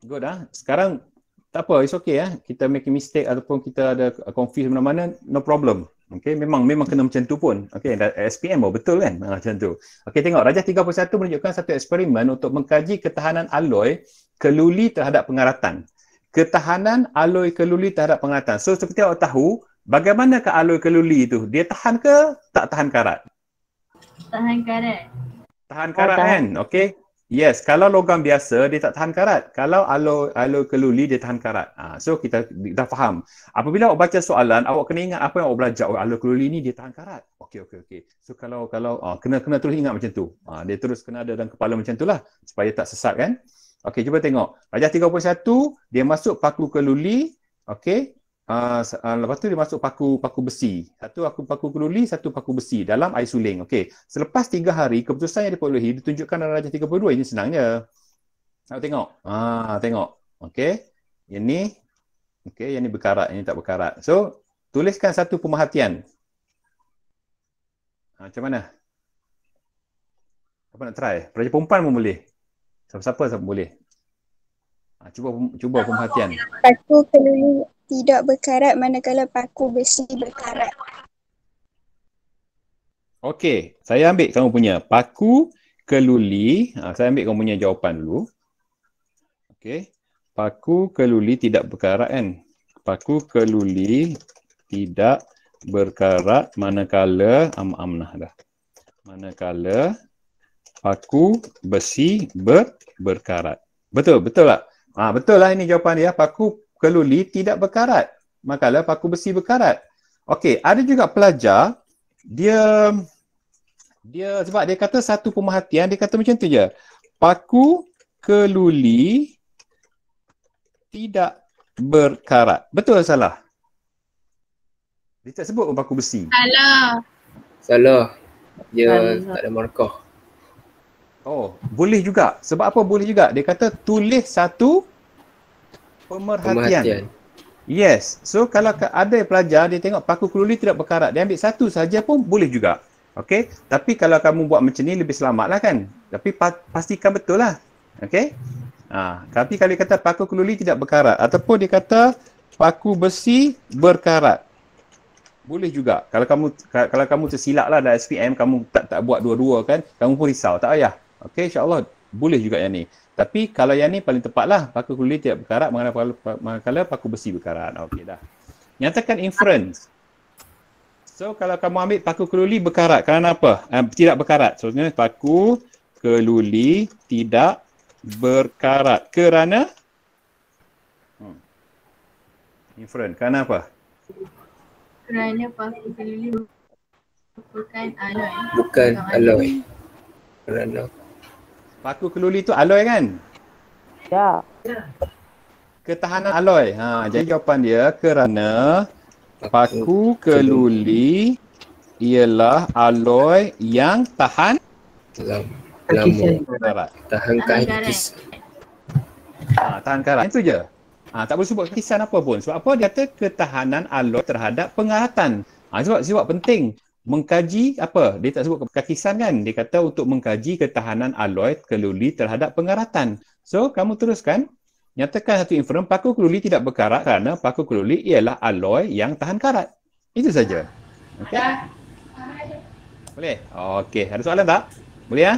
Good ah. Ha? Sekarang tak apa, it's okay ya. Eh? Kita make mistake ataupun kita ada confuse mana-mana, no problem. Okay, memang memang kena macam tu pun. Okay, SPM oh, betul kan? Ah, macam tu. Okay, tengok. Rajah 31 menunjukkan satu eksperimen untuk mengkaji ketahanan aloi keluli terhadap pengaratan. Ketahanan aloi keluli terhadap pengaratan. So, seperti awak tahu, bagaimana ke aloi keluli itu? Dia tahan ke tak tahan karat? Tahan karat. Tahan karat oh, kan? Okay. Yes, kalau logam biasa dia tak tahan karat. Kalau alu-alu keluli dia tahan karat. Ah, so kita dah faham. Apabila awak baca soalan, awak kena ingat apa yang awak belajar. Oh, alur keluli ni dia tahan karat. Okey okey okey. So kalau kalau ah, kena kena terus ingat macam tu. Ah, dia terus kena ada dalam kepala macam tu lah supaya tak sesat kan. Okey, cuba tengok. Rajah 31, dia masuk paku keluli. Okey, Uh, uh, lepas tu dia masuk paku paku besi. Satu aku paku keluli, satu paku besi dalam air suling. Okey. Selepas tiga hari keputusan yang diperolehi ditunjukkan dalam Raja 32 ini senangnya. Nak tengok. Ah, tengok. Okey. Ini okey, yang ni berkarat, ini tak berkarat. So, tuliskan satu pemerhatian. Uh, macam mana? Apa nak try? Raja perempuan pun boleh. Siapa-siapa boleh. Uh, cuba cuba pemerhatian. Paku keluli tidak berkarat manakala paku besi berkarat. Okey, saya ambil kamu punya paku keluli. Ha, saya ambil kamu punya jawapan dulu. Okey, paku keluli tidak berkarat kan? Paku keluli tidak berkarat manakala am amnah dah. Manakala paku besi ber berkarat. Betul, betul tak? Ah ha, betul lah ini jawapan dia. Paku keluli tidak berkarat. Makalah paku besi berkarat. Okey, ada juga pelajar dia dia sebab dia kata satu pemerhatian dia kata macam tu je. Paku keluli tidak berkarat. Betul atau salah? Dia tak sebut paku besi. Salah. Salah. Dia salah. tak ada markah. Oh, boleh juga. Sebab apa boleh juga? Dia kata tulis satu pemerhatian. pemerhatian. Yes. So kalau ada pelajar dia tengok paku keluli tidak berkarat, dia ambil satu saja pun boleh juga. Okay. Tapi kalau kamu buat macam ni lebih selamatlah kan. Tapi pa- pastikan betul lah. Okay. Ah, ha. tapi kalau kata paku keluli tidak berkarat ataupun dia kata paku besi berkarat. Boleh juga. Kalau kamu kalau kamu tersilap lah dalam SPM, kamu tak tak buat dua-dua kan, kamu pun risau. Tak payah. Okay. insyaAllah boleh juga yang ni. Tapi kalau yang ni paling tepatlah paku kuli tiap berkarat manakala paku besi berkarat. Ah, okey dah. Nyatakan inference. So kalau kamu ambil paku keluli berkarat kerana apa? Um, tidak berkarat. So sebenarnya paku keluli tidak berkarat kerana hmm. inference. Kerana apa? Kerana paku keluli bukan alloy. Bukan alloy. Kerana Paku keluli tu alloy kan? Ya. Ketahanan alloy. Ha, jadi jawapan dia kerana paku keluli ialah alloy yang tahan lama. Lama. Tahan karat. Ha, tahan karat. Itu je. Ha, tak boleh sebut kisan apa pun. Sebab apa? Dia kata ketahanan alloy terhadap pengaratan. Ha, sebab, sebab penting mengkaji apa dia tak sebut kekisan kan dia kata untuk mengkaji ketahanan aloi keluli terhadap pengaratan so kamu teruskan nyatakan satu inferen paku keluli tidak berkarat kerana paku keluli ialah aloi yang tahan karat itu saja okey boleh okey ada soalan tak boleh ya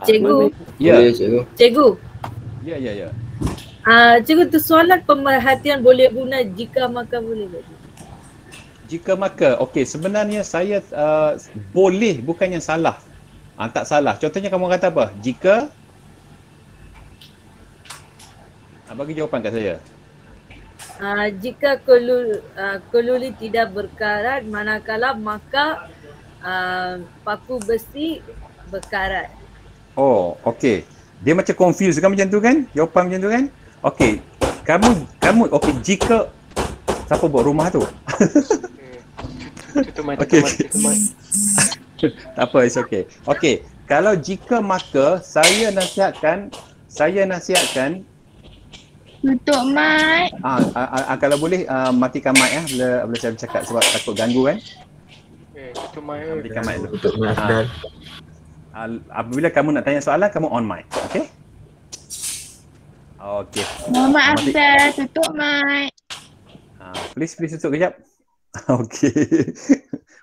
cikgu ya cikgu cikgu ya ya ya Ah, uh, cikgu tu soalan pemerhatian boleh guna jika maka boleh. Bagi jika maka okey sebenarnya saya uh, boleh bukannya salah ha, tak salah contohnya kamu kata apa jika ha, bagi jawapan kat saya uh, jika kelul, uh, keluli tidak berkarat manakala maka uh, paku besi berkarat oh okey dia macam confuse kan macam tu kan jawapan macam tu kan okey kamu kamu okey jika siapa buat rumah tu Okay, okay. tak apa, it's okay. Okay, kalau jika maka saya nasihatkan, saya nasihatkan Tutup mic. Ah, ah, ah, ah, ah kalau boleh uh, matikan mic eh, bila, bila saya cakap sebab takut ganggu kan. Okay, tutup mic. Tutup mic. Ah, ah, apabila kamu nak tanya soalan, kamu on mic. Okey. Okay. Muhammad Afdal, tutup mic. Ah, please, please tutup kejap. Okey.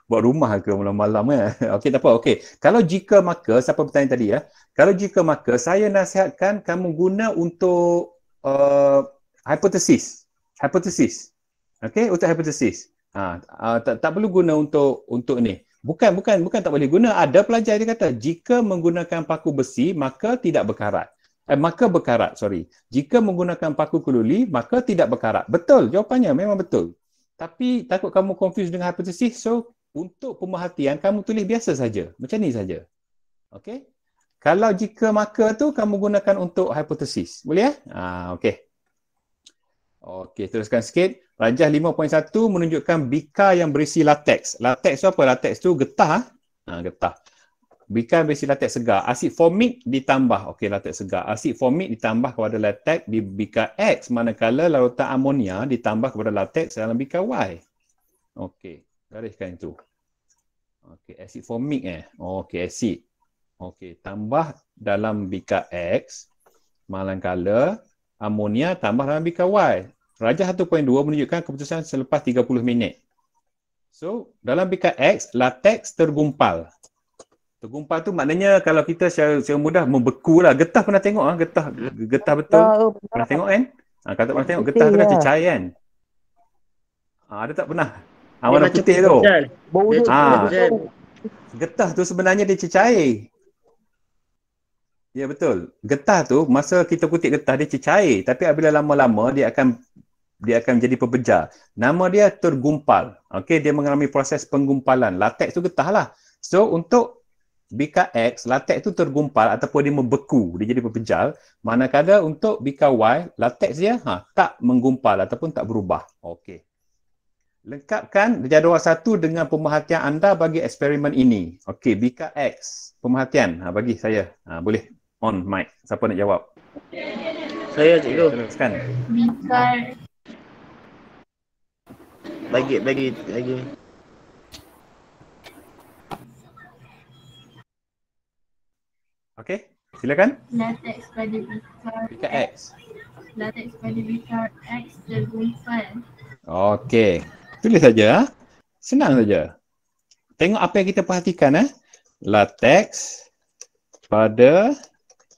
Buat rumah ke malam-malam kan? Okey, tak apa. Okey. Kalau jika maka, siapa bertanya tadi ya? Kalau jika maka, saya nasihatkan kamu guna untuk uh, hipotesis. Hipotesis. Okey, untuk hipotesis. Ha, uh, tak, tak perlu guna untuk untuk ni. Bukan, bukan, bukan tak boleh guna. Ada pelajar dia kata, jika menggunakan paku besi, maka tidak berkarat. Eh, maka berkarat, sorry. Jika menggunakan paku keluli, maka tidak berkarat. Betul, jawapannya memang betul tapi takut kamu confuse dengan hipotesis so untuk pemerhatian kamu tulis biasa saja macam ni saja Okay. kalau jika maka tu kamu gunakan untuk hipotesis boleh eh ya? ha okay. Okay. teruskan sikit rajah 5.1 menunjukkan bika yang berisi latex latex tu apa latex tu getah ha getah berikan besi latex segar asid formic ditambah okey latex segar asid formic ditambah kepada latex di bika X manakala larutan amonia ditambah kepada latex dalam bika Y okey gariskan itu okey asid formic eh okey asid okey tambah dalam bika X manakala amonia tambah dalam bika Y rajah 1.2 menunjukkan keputusan selepas 30 minit So, dalam bika X, latex tergumpal. Tergumpal tu maknanya kalau kita secara, secara mudah membeku lah. Getah pernah tengok ah Getah, getah betul. Oh, pernah tengok kan? Ha, ah, kata pernah tengok. Getah tu kan ya. cecair kan? Ha, ada tak pernah? Ha, warna dia putih tu. Ah getah tu sebenarnya dia cecair. Ya betul. Getah tu masa kita kutip getah dia cecair. Tapi apabila lama-lama dia akan dia akan jadi pebejar. Nama dia tergumpal. Okey, dia mengalami proses penggumpalan. Latex tu getah lah. So untuk bika X, latex tu tergumpal ataupun dia membeku, dia jadi berpencal. Manakala untuk bika Y, latex dia ha, tak menggumpal ataupun tak berubah. Okey. Lengkapkan jadual satu dengan pemerhatian anda bagi eksperimen ini. Okey, bika X. Pemerhatian ha, bagi saya. Ha, boleh on mic. Siapa nak jawab? Saya cikgu. Teruskan. Bika. Bagi, bagi, bagi. Okay, silakan. Latex pada bicar X. Latex pada bicar X dan Okay, tulis saja. Ah. Senang saja. Tengok apa yang kita perhatikan. Eh. Latex pada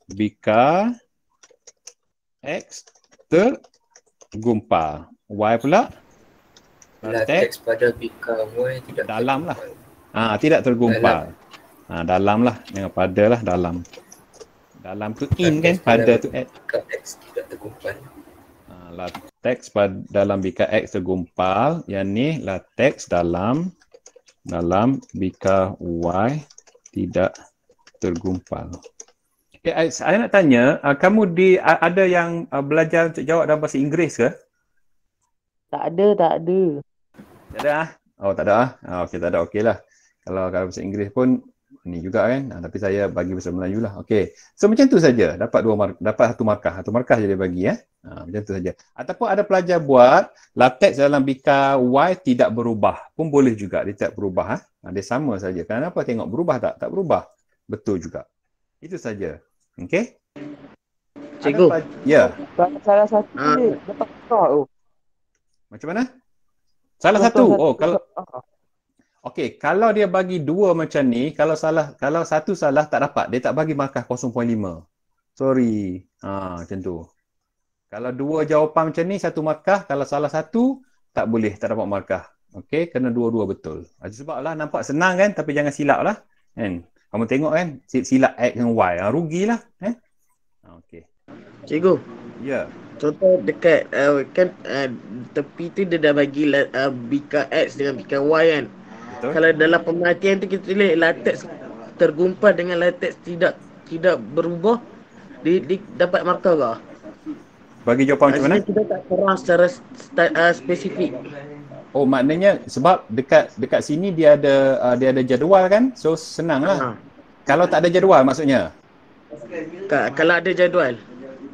bicar X tergumpal. Y pula? Latex, latex pada bicar Y tidak dalam lah. Ah, ha, tidak tergumpal. Latex. Ha, dalam lah. Jangan pada lah dalam. Dalam tu in kan, pada tu add. tidak tergumpal. Ha, latex pada dalam bika X tergumpal. Yang ni latex dalam dalam bika Y tidak tergumpal. Okay, saya nak tanya, uh, kamu di uh, ada yang uh, belajar untuk jawab dalam bahasa Inggeris ke? Tak ada, tak ada. Tak ada ah. Oh, tak ada ah. Oh, okey, tak ada okeylah. Kalau kalau bahasa Inggeris pun ni juga kan ha, tapi saya bagi bahasa Melayu lah okey so macam tu saja dapat dua markah, dapat satu markah satu markah je dia bagi eh ha, macam tu saja ataupun ada pelajar buat latex dalam bika Y tidak berubah pun boleh juga dia tak berubah eh? ha, dia sama saja kenapa tengok berubah tak tak berubah betul juga itu saja okey cikgu ya salah satu ha. dia, dia tak tahu macam mana salah, satu oh kalau Okey, kalau dia bagi dua macam ni, kalau salah kalau satu salah tak dapat, dia tak bagi markah 0.5. Sorry. Ha, macam Kalau dua jawapan macam ni, satu markah, kalau salah satu tak boleh, tak dapat markah. Okey, kena dua-dua betul. Ha, sebablah nampak senang kan, tapi jangan silap lah. Kan? Kamu tengok kan, silap X dengan Y. Ha, lah. Eh? Okey. Cikgu. Ya. Yeah. Contoh dekat uh, kan uh, tepi tu dia dah bagi uh, bika X dengan bika Y kan. Betul. Kalau dalam pematian tu kita tulis latex tergumpal dengan latex tidak tidak berubah di, di dapat markah ke? Bagi jawapan macam mana? Kita tak terang secara sta, uh, spesifik. Oh maknanya sebab dekat dekat sini dia ada uh, dia ada jadual kan? So senanglah. Ha. Kalau tak ada jadual maksudnya? Ka, kalau ada jadual.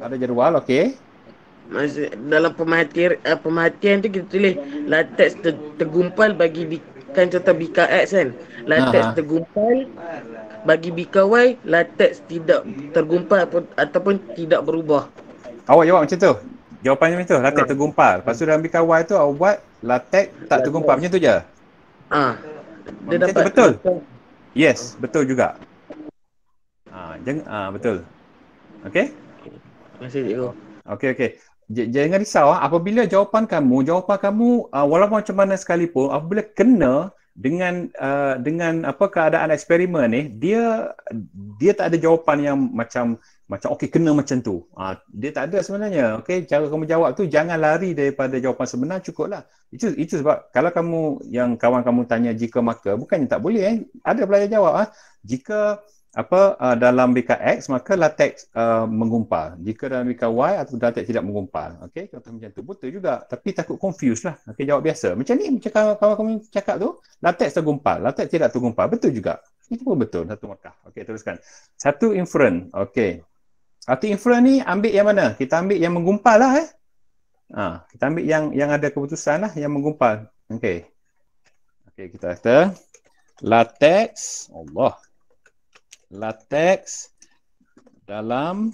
Ada jadual okey. Maksud, dalam pemahatian pemahatian pematian tu kita tulis latex tergumpal bagi di, makan contoh Bika X kan Latex Aha. Ha. tergumpal Bagi Bika Y Latex tidak tergumpal ataupun, ataupun tidak berubah Awak jawab macam tu Jawapannya macam tu Latex ha. tergumpal Lepas tu dalam Bika Y tu awak buat Latex tak latex. tergumpal macam tu je ha. Dia macam dapat betul latex. Yes betul juga ha, jangan, ha, Betul Okay Terima kasih cikgu Okay okay jangan risau ah. apabila jawapan kamu jawapan kamu uh, walaupun macam mana sekalipun apabila kena dengan uh, dengan apa keadaan eksperimen ni dia dia tak ada jawapan yang macam macam okey kena macam tu uh, dia tak ada sebenarnya okey cara kamu jawab tu jangan lari daripada jawapan sebenar cukuplah itu itu sebab kalau kamu yang kawan kamu tanya jika maka bukannya tak boleh eh ada pelajar jawab ah ha? jika apa uh, dalam bika X maka latex uh, menggumpal. Jika dalam bika Y atau latex tidak mengumpal. Okey, contoh macam tu betul juga tapi takut confuse lah. Okey, jawab biasa. Macam ni macam kawan kamu cakap tu, latex tergumpal, latex tidak tergumpal. Betul juga. Itu pun betul satu markah. Okey, teruskan. Satu inference. Okey. Arti inference ni ambil yang mana? Kita ambil yang menggumpal lah eh. Ha, kita ambil yang yang ada keputusan lah yang menggumpal. Okey. Okey, kita kata latex Allah latex dalam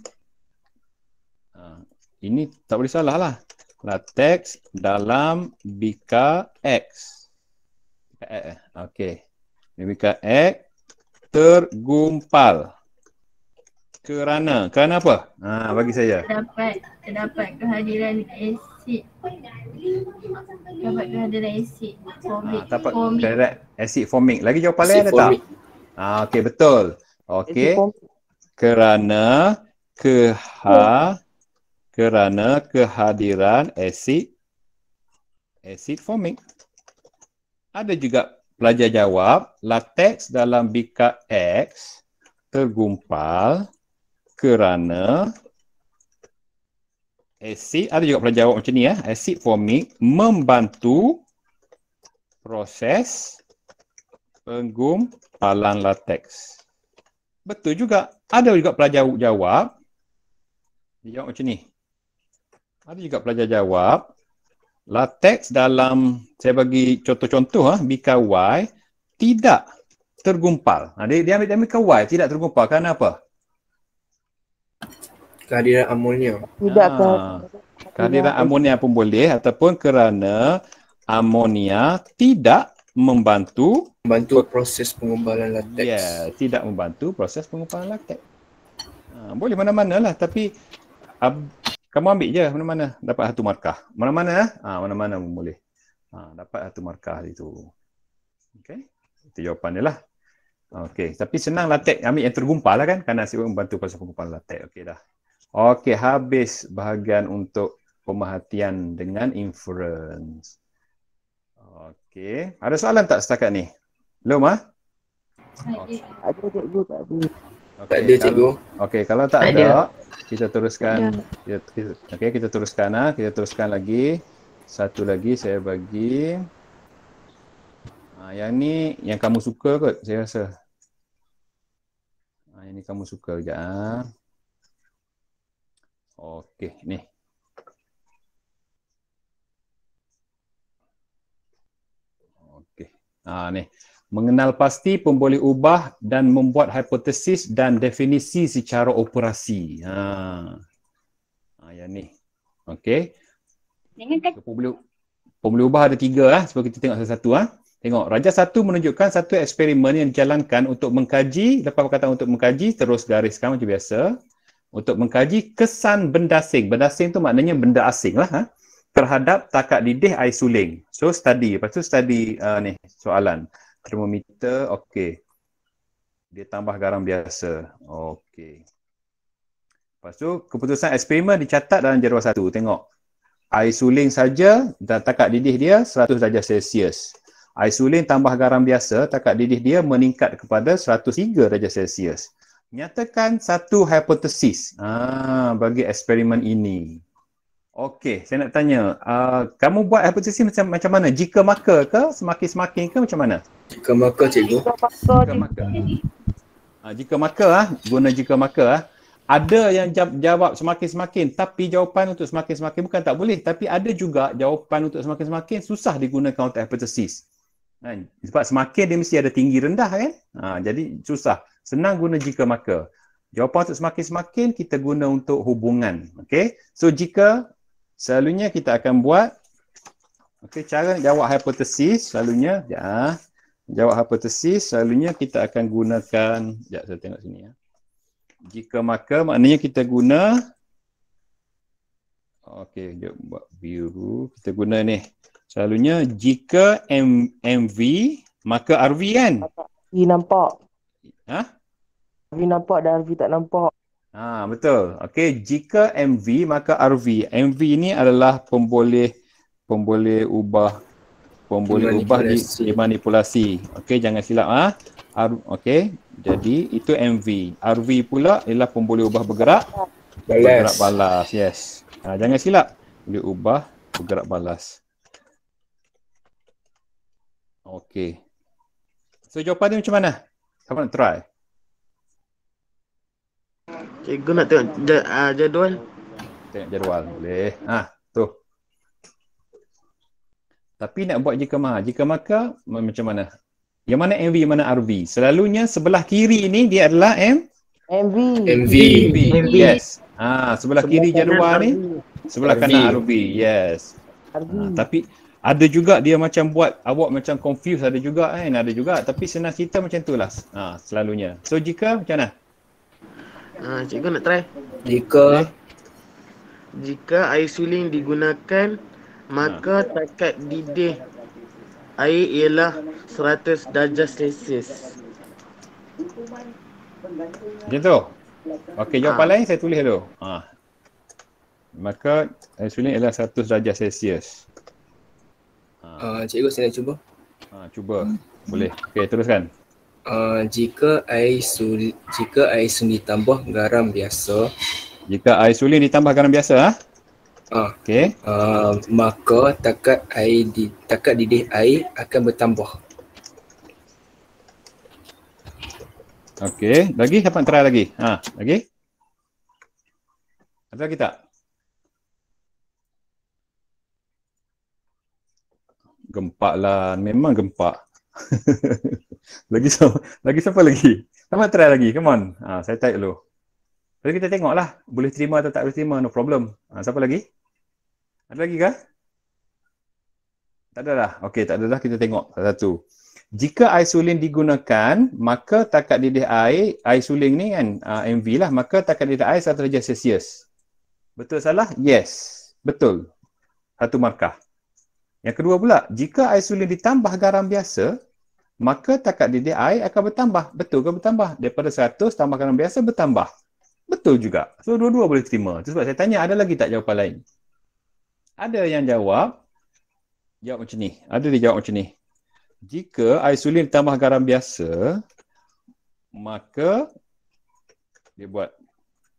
uh, ini tak boleh salah lah latex dalam bika X eh. okay bika X tergumpal kerana kerana apa? Ha, bagi saya. Ha, dapat, dapat kehadiran asid. Dapat kehadiran asid formic. Ha, dapat formic. asid formic. Lagi jawapan lain ada tak? ha, okey betul. Okey. Kerana keha kerana kehadiran asid asid forming Ada juga pelajar jawab latex dalam bika X tergumpal kerana asid ada juga pelajar jawab macam ni ya asid forming membantu proses penggumpalan latex. Betul juga. Ada juga pelajar jawab. Dia jawab macam ni. Ada juga pelajar jawab. Latex dalam, saya bagi contoh-contoh, ha, ah, BKY tidak tergumpal. Ha, dia, dia ambil, dia ambil BKY tidak tergumpal. Kerana apa? Kehadiran amonia. Tidak ha, Kehadiran amonia pun boleh ataupun kerana amonia tidak membantu membantu proses pengubahan latex. Ya, yeah, tidak membantu proses pengubahan latex. Ha, boleh mana-mana lah tapi ab, kamu ambil je mana-mana dapat satu markah. Mana-mana ah ha, mana-mana boleh. Ha, dapat satu markah itu. Okay, Itu jawapan lah. Okay, tapi senang latex Kami yang tergumpal lah kan karena saya membantu proses pengumpulan latex. Okey dah. Okay, habis bahagian untuk pemerhatian dengan inference. Okey, ada soalan tak setakat ni? Belum ah? Ha? Ada okay. cikgu tak ada. tak ada cikgu. Okey, kalau tak ada, ada kita teruskan. Ya, okey, kita teruskan ah. Kita teruskan lagi. Satu lagi saya bagi. Ha, yang ni yang kamu suka kot saya rasa. Ha, yang ni kamu suka je ah. Okey, ni. Uh, ni. Mengenal pasti pemboleh ubah dan membuat hipotesis dan definisi secara operasi. Ha. Ha, yang ni. Okey. Pemboleh, pemboleh ubah ada tiga lah. Sebab kita tengok satu-satu lah. Tengok. Raja satu menunjukkan satu eksperimen yang dijalankan untuk mengkaji. Lepas perkataan untuk mengkaji, terus gariskan macam biasa. Untuk mengkaji kesan benda asing. Benda asing tu maknanya benda asing lah. Ha terhadap takat didih air suling. So study, lepas tu study uh, ni soalan. Termometer, okey. Dia tambah garam biasa. Okey. Lepas tu keputusan eksperimen dicatat dalam jadual satu. Tengok. Air suling saja dan takat didih dia 100 darjah Celsius. Air suling tambah garam biasa, takat didih dia meningkat kepada 103 darjah Celsius. Nyatakan satu hipotesis ah, bagi eksperimen ini. Okey, saya nak tanya, uh, kamu buat hipotesis macam macam mana? Jika maka ke, semakin semakin ke macam mana? Jika maka cikgu. Jika maka. Ah uh, jika maka ah, uh, guna jika maka ah. Uh. Ada yang jawab semakin semakin, tapi jawapan untuk semakin semakin bukan tak boleh, tapi ada juga jawapan untuk semakin semakin susah digunakan untuk advertisi. Kan? Sebab semakin dia mesti ada tinggi rendah kan? Ha, jadi susah. Senang guna jika maka. Jawapan untuk semakin-semakin kita guna untuk hubungan. Okay? So jika selalunya kita akan buat okay, cara jawab hipotesis selalunya ya jawab hipotesis selalunya kita akan gunakan ya saya tengok sini ya jika maka maknanya kita guna okey jom buat biru kita guna ni selalunya jika M, mv maka rv kan v nampak ha rv nampak dan rv tak nampak Ha, betul. Okey, jika MV maka RV. MV ini adalah pemboleh pemboleh ubah pemboleh ubah di, di manipulasi. Okey, jangan silap ah. Ha? Okey, jadi itu MV. RV pula ialah pemboleh ubah bergerak. Balas. Bergerak balas. Yes. Ha, jangan silap. Boleh ubah bergerak balas. Okey. So jawapan dia macam mana? Kamu nak try? Cikgu nak tengok ah, jadual. Tengok jadual boleh. Ha, tu. Tapi nak buat jika maka, jika maka macam mana? Yang mana MV, yang mana RV? Selalunya sebelah kiri ini dia adalah M MV. MV. MV. MV. Yes. Ha, sebelah, sebelah kiri jadual ni sebelah kanan RV. Yes. RV. Ha, tapi ada juga dia macam buat awak macam confuse ada juga kan ada juga tapi senang cerita macam itulah Ah ha, selalunya so jika macam mana Ha, cikgu nak try. Jika jika air suling digunakan maka ha. takat didih air ialah 100 darjah Celsius. Gitu. Okey, jawapan ha. lain saya tulis dulu. Ha. Maka air suling ialah 100 darjah Celsius. Ha. Ah, cikgu saya nak cuba. Ha, cuba. Hmm. Boleh. Okey, teruskan uh, jika air sul jika air sulin ditambah garam biasa jika air sulin ditambah garam biasa ha? ah ha? uh, okey uh, maka takat air di takat didih air akan bertambah okey lagi siapa try lagi ha lagi ada lagi tak gempaklah memang gempak lagi so, Lagi siapa lagi? Sama try lagi. Come on. Ha, saya type dulu. Lalu kita tengoklah. Boleh terima atau tak boleh terima. No problem. Ha, siapa lagi? Ada lagi kah? Tak ada dah. Okey, tak ada dah. Kita tengok satu. Jika air suling digunakan, maka takat didih air, air suling ni kan uh, ah, MV lah, maka takat didih air satu darjah Celsius. Betul salah? Yes. Betul. Satu markah. Yang kedua pula, jika air suling ditambah garam biasa, maka takat didih air akan bertambah. Betul ke bertambah? Daripada 100 tambah garam biasa bertambah. Betul juga. So dua-dua boleh terima. Itu sebab saya tanya ada lagi tak jawapan lain? Ada yang jawab jawab macam ni. Ada dia jawab macam ni. Jika air suling ditambah garam biasa, maka dia buat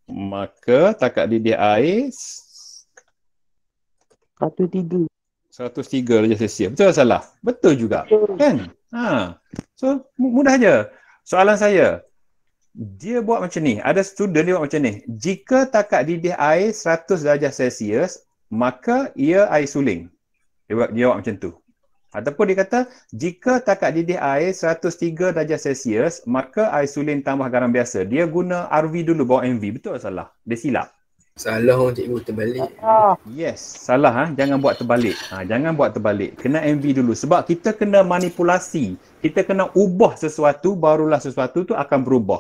maka takat didih air 103 103 darjah Celsius. Betul atau salah? Betul juga. Betul. Kan? Ha. So mudah aja Soalan saya, dia buat macam ni. Ada student dia buat macam ni. Jika takat didih air 100 darjah Celsius, maka ia air suling. Dia buat, dia buat macam tu. Ataupun dia kata, jika takat didih air 103 darjah Celsius, maka air suling tambah garam biasa. Dia guna RV dulu, bawa MV. Betul atau salah? Dia silap. Salah orang cikgu terbalik. Ah. Yes, salah. Ha? Jangan buat terbalik. Ha, jangan buat terbalik. Kena MV dulu. Sebab kita kena manipulasi. Kita kena ubah sesuatu, barulah sesuatu tu akan berubah.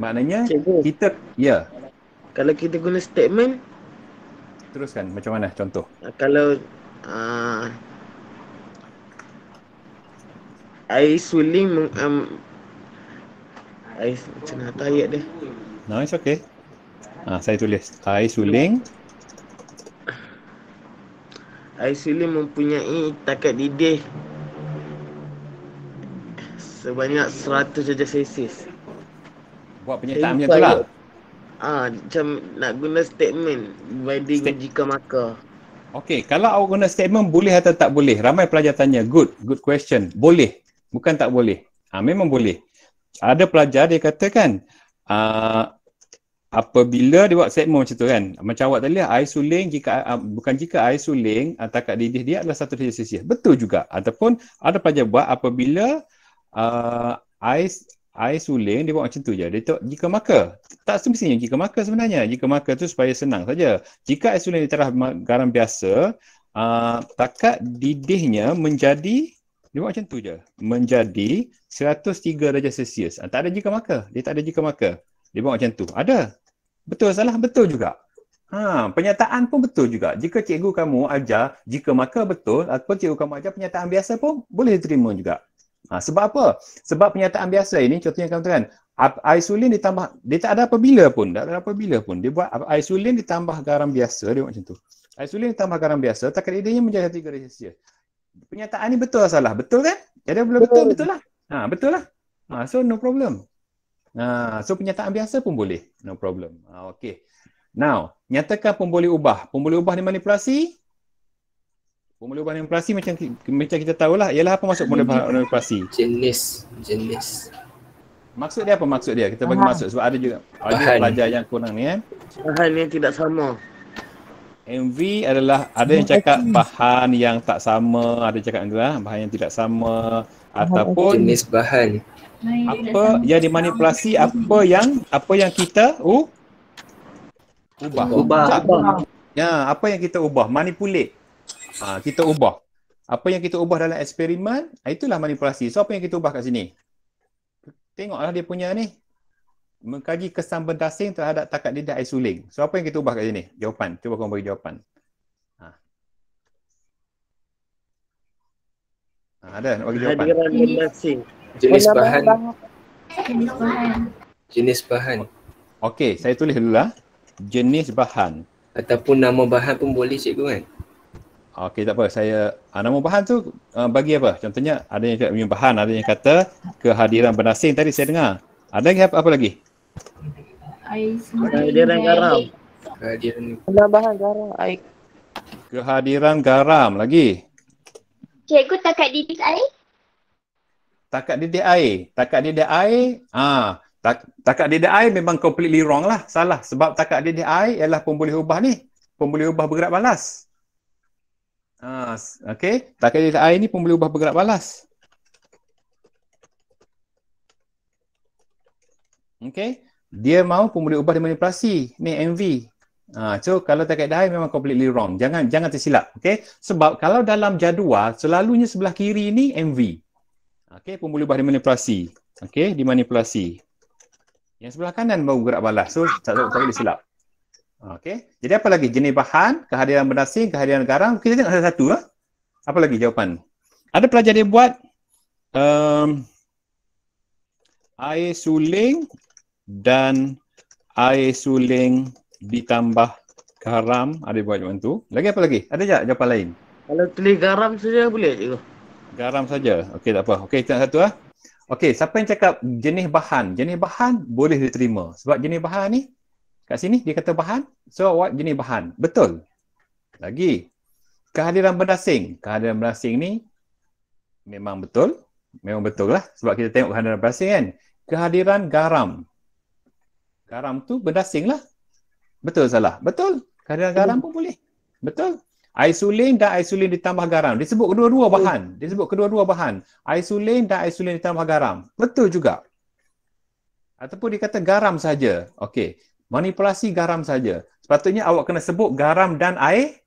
Maknanya cikgu. kita, ya. Yeah. Kalau kita guna statement. Teruskan. Macam mana contoh? Ah, kalau... Uh... I suling um, I macam mana ayat dia No it's okay Ah saya tulis. Hai suling. Hai suling mempunyai takat didih sebanyak 100 jajah sesis. Buat penyertaan macam tu lah. Ha, macam nak guna statement wedding Stat- jika maka. Okay, kalau awak guna statement boleh atau tak boleh? Ramai pelajar tanya. Good, good question. Boleh. Bukan tak boleh. Ha, memang boleh. Ada pelajar dia katakan. Ah, apabila dia buat segmen macam tu kan macam awak tadi lah air suling jika uh, bukan jika air suling uh, takat didih dia adalah satu kerja Celsius. betul juga ataupun ada pelajar buat apabila uh, air air suling dia buat macam tu je dia tengok jika maka tak semestinya jika maka sebenarnya jika maka tu supaya senang saja jika air suling dia terah garam biasa uh, takat didihnya menjadi dia buat macam tu je menjadi 103 darjah celsius uh, tak ada jika maka dia tak ada jika maka dia buat macam tu. Ada betul salah betul juga ha pernyataan pun betul juga jika cikgu kamu ajar jika maka betul ataupun cikgu kamu ajar pernyataan biasa pun boleh diterima juga ha sebab apa sebab pernyataan biasa ini contohnya kamu kan aisulin ditambah dia tak ada apabila pun tak ada apabila pun dia buat aisulin ditambah garam biasa dia buat macam tu aisulin ditambah garam biasa takkan idenya menjadi 3 darjah celsius penyataan ni betul salah betul kan jadi betul betul betul lah ha betul lah ha so no problem Ah, so penyataan biasa pun boleh. No problem. Uh, okay. Now, nyatakan pemboleh ubah. Pemboleh ubah ni manipulasi. Pemboleh ubah manipulasi macam macam kita tahulah ialah apa maksud pemboleh ubah manipulasi? Jenis jenis. Maksud dia apa maksud dia? Kita bagi maksud sebab ada juga ada pelajar yang kurang ni Eh? Bahan yang tidak sama. MV adalah ada yang cakap bahan yang tak sama, ada cakap yang bahan yang tidak sama ataupun jenis bahan apa yang dimanipulasi apa yang apa yang kita uh, ubah ubah ya apa yang kita ubah manipulate uh, kita ubah apa yang kita ubah dalam eksperimen ha, itulah manipulasi so apa yang kita ubah kat sini tengoklah dia punya ni mengkaji kesan berdasing terhadap takat didak air suling so apa yang kita ubah kat sini jawapan cuba kau bagi jawapan Ha, ada nak bagi jawapan. Hadiran masing. Jenis bahan. Jenis bahan. Jenis bahan. Okey, saya tulis dulu lah. Jenis bahan. Ataupun nama bahan pun boleh cikgu kan? Okey, tak apa. Saya ah, nama bahan tu uh, bagi apa? Contohnya ada yang kata bahan, ada yang kata kehadiran benda asing tadi saya dengar. Ada lagi apa, apa lagi? Kehadiran garam. Kehadiran. Penambahan garam. Air. Kehadiran garam lagi. Cikgu takat didik air? Takat didik air. Takat didik air, ah, tak, takat didik air memang completely wrong lah. Salah. Sebab takat didik air ialah pemboleh ubah ni. Pemboleh ubah bergerak balas. Ah, ha, okay. Takat didik air ni pemboleh ubah bergerak balas. Okay. Dia mahu pemboleh ubah dimanipulasi. Ni MV. Uh, so kalau tak kaedah memang completely wrong. Jangan jangan tersilap. Okay? Sebab kalau dalam jadual selalunya sebelah kiri ni MV. Okay, pembuluh ubah dimanipulasi. Okay, dimanipulasi. Yang sebelah kanan baru gerak balas. So tak tahu tak boleh silap. Okay. Jadi apa lagi? Jenis bahan, kehadiran benda asing, kehadiran garam. Kita tengok ada satu lah. Apa lagi jawapan? Ada pelajar dia buat um, air suling dan air suling ditambah garam ada buat macam tu. Lagi apa lagi? Ada tak jawapan lain? Kalau tulis garam saja boleh cikgu. Garam saja. Okey tak apa. Okey tengok satu ah. Okey, siapa yang cakap jenis bahan? Jenis bahan boleh diterima. Sebab jenis bahan ni kat sini dia kata bahan. So what jenis bahan? Betul. Lagi kehadiran benda asing. Kehadiran benda asing ni memang betul. Memang betul lah sebab kita tengok kehadiran benda asing kan. Kehadiran garam. Garam tu benda asing lah. Betul salah? Betul. Kadar garam pun boleh. Betul. Isolin dan isolin ditambah garam. Dia sebut kedua-dua bahan. Dia sebut kedua-dua bahan. Isolin dan isolin ditambah garam. Betul juga. Ataupun dia kata garam saja. Okey. Manipulasi garam saja. Sepatutnya awak kena sebut garam dan air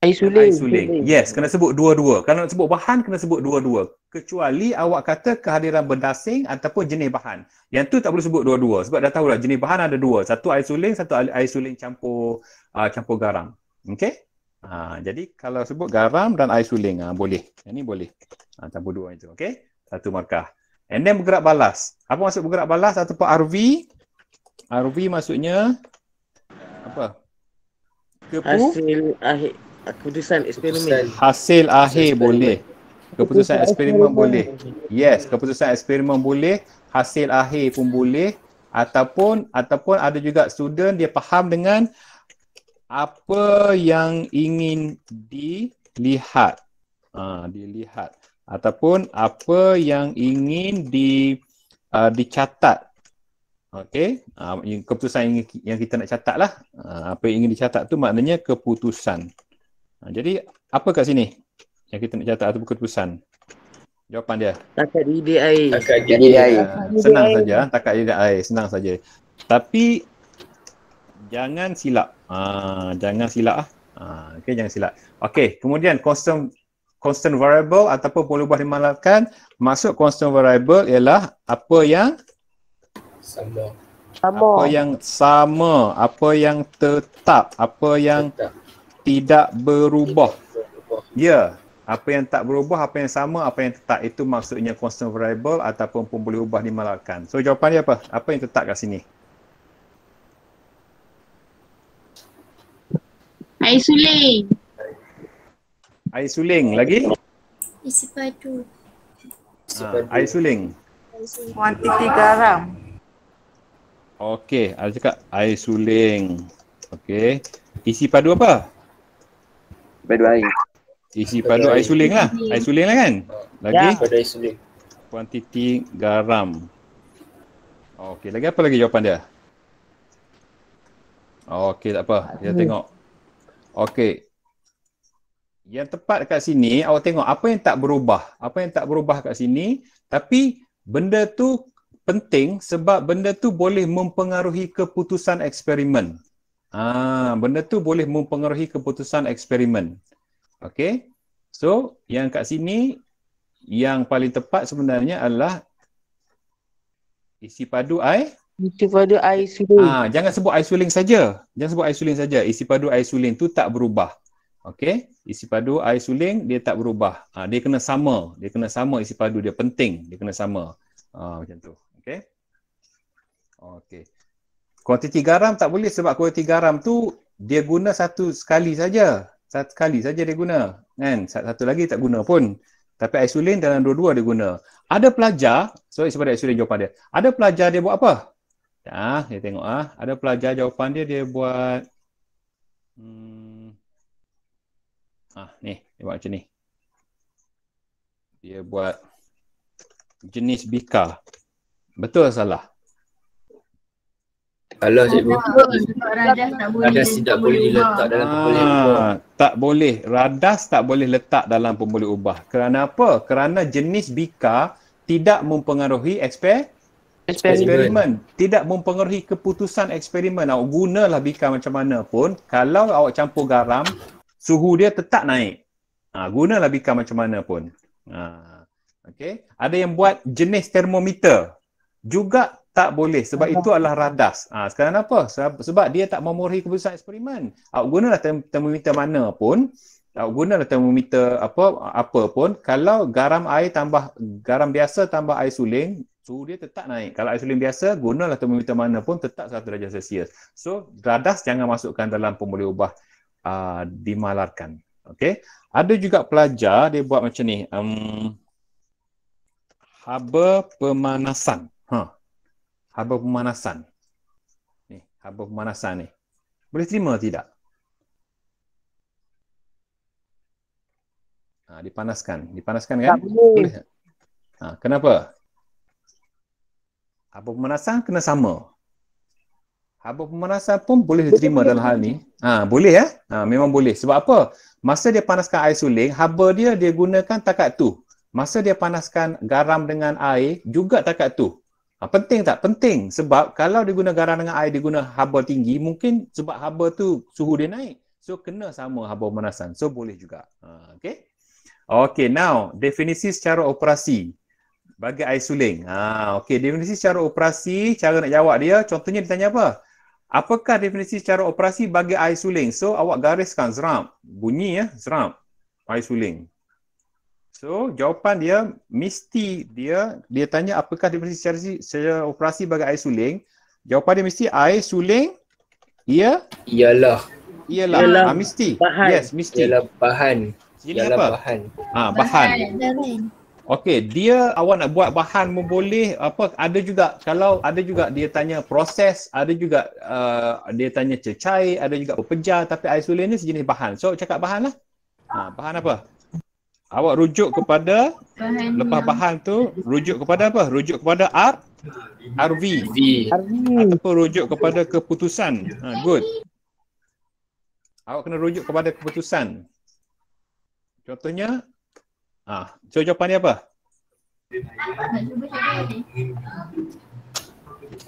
Air suling. Air suling. Yes, kena sebut dua-dua. Kalau nak sebut bahan, kena sebut dua-dua. Kecuali awak kata kehadiran benda asing ataupun jenis bahan. Yang tu tak perlu sebut dua-dua. Sebab dah tahu lah jenis bahan ada dua. Satu air suling, satu air suling campur uh, campur garam. Okay? Ha, jadi kalau sebut garam dan air suling, ha, boleh. Yang ni boleh. Ha, campur dua itu. Okay? Satu markah. And then bergerak balas. Apa maksud bergerak balas ataupun RV? RV maksudnya apa? Kepu? Hasil akhir keputusan eksperimen. Hasil akhir boleh. Keputusan eksperimen boleh. Yes, keputusan eksperimen boleh, hasil akhir pun boleh ataupun ataupun ada juga student dia faham dengan apa yang ingin dilihat. Ha, dilihat ataupun apa yang ingin di uh, dicatat. Okey, uh, keputusan yang, yang kita nak catatlah. Uh, apa yang ingin dicatat tu maknanya keputusan. Ha, jadi apa kat sini yang kita nak catat atau keputusan? Jawapan dia. Takat didi air. Takat didi air. air. Senang saja. Ha, takat didi air. Senang saja. Tapi jangan silap. Ha, jangan silap. Ah. ha, okay, jangan silap. Okay, kemudian constant constant variable ataupun boleh buat dimalakan. Maksud constant variable ialah apa yang sama. Apa yang sama, apa yang tetap, apa yang tetap tidak berubah. Ya, yeah. apa yang tak berubah, apa yang sama, apa yang tetap itu maksudnya constant variable ataupun pun boleh ubah dimalakan. So jawapan dia apa? Apa yang tetap kat sini? Air suling. Air suling lagi? Air sepatu. Ha, ah, air suling. Kuantiti garam. Okey, ada cakap air suling. Okey. Isi padu apa? padu air. Isi eh, padu air, suling lah. Air suling lah kan? Lagi? Ya. Padu air suling. Kuantiti garam. Okey, lagi apa lagi jawapan dia? Okey, tak apa. Kita tengok. Okey. Yang tepat kat sini, awak tengok apa yang tak berubah. Apa yang tak berubah kat sini, tapi benda tu penting sebab benda tu boleh mempengaruhi keputusan eksperimen. Ah, benda tu boleh mempengaruhi keputusan eksperimen. Okay. So, yang kat sini, yang paling tepat sebenarnya adalah isi padu air. Isi padu air suling. Ah, jangan sebut air suling saja. Jangan sebut air suling saja. Isi padu air suling tu tak berubah. Okay. Isi padu air suling dia tak berubah. Ah, dia kena sama. Dia kena sama isi padu. Dia penting. Dia kena sama. Ah, macam tu. Okay. Okay. Kuantiti garam tak boleh sebab kuantiti garam tu dia guna satu sekali saja. Satu kali saja dia guna. Kan? Satu, satu lagi tak guna pun. Tapi isulin dalam dua-dua dia guna. Ada pelajar, so sebenarnya isulin jawapan dia. Ada pelajar dia buat apa? Ya, nah, dia tengok ah. Ada pelajar jawapan dia dia buat hmm, ah ni, dia buat macam ni. Dia buat jenis bika. Betul atau salah? Alah cikgu. Radas tak boleh diletak dalam ah, pembuluh ubah. Tak boleh. Radas tak boleh letak dalam pembuli ubah. Kerana apa? Kerana jenis bika tidak mempengaruhi eksper eksperimen. Tidak mempengaruhi keputusan eksperimen. Awak gunalah bika macam mana pun. Kalau awak campur garam, suhu dia tetap naik. Ha, gunalah bika macam mana pun. Ha, okay. Ada yang buat jenis termometer. Juga tak boleh sebab Allah. itu adalah radas. Ha, sekarang apa? Sebab dia tak memenuhi keputusan eksperimen. Awak gunalah term- termometer mana pun, awak gunalah termometer apa apa pun kalau garam air tambah garam biasa tambah air suling, so dia tetap naik. Kalau air suling biasa, gunalah termometer mana pun tetap 1 darjah Celsius. So, radas jangan masukkan dalam pemboleh ubah uh, dimalarkan. Okay? Ada juga pelajar dia buat macam ni. Um, haba pemanasan. Ha. Huh haba pemanasan. Ni, haba pemanasan ni. Boleh terima tidak? Ha, dipanaskan. Dipanaskan kan? Tak boleh. Ha, kenapa? Haba pemanasan kena sama. Haba pemanasan pun boleh diterima dalam hal ni. Ha, boleh ya? Ha, memang boleh. Sebab apa? Masa dia panaskan air suling, haba dia dia gunakan takat tu. Masa dia panaskan garam dengan air, juga takat tu. Ha, penting tak? Penting. Sebab kalau dia guna garam dengan air, dia guna haba tinggi, mungkin sebab haba tu suhu dia naik. So, kena sama haba pemanasan. So, boleh juga. Ha, okay? Okay, now, definisi secara operasi bagi air suling. Ha, okay, definisi secara operasi, cara nak jawab dia, contohnya ditanya apa? Apakah definisi secara operasi bagi air suling? So, awak gariskan zeram. Bunyi ya, zeram. Air suling. So jawapan dia mesti dia dia tanya apakah definisi secara, secara operasi bagi air suling. Jawapan dia mesti air suling ia ialah ialah, ialah ah, mesti. Bahan. Yes, mesti. Ialah bahan. Jadi ialah apa? bahan. Ah, bahan. bahan. Okey, dia awak nak buat bahan pun boleh apa ada juga kalau ada juga dia tanya proses, ada juga uh, dia tanya cecair, ada juga pepejar tapi air suling ni sejenis bahan. So cakap bahan lah. Ah, bahan apa? Awak rujuk kepada bahan lepas bahan tu rujuk kepada apa? Rujuk kepada R RV. RV. Ataupun rujuk kepada keputusan. Ha, good. Awak kena rujuk kepada keputusan. Contohnya ha, so jawapan dia apa?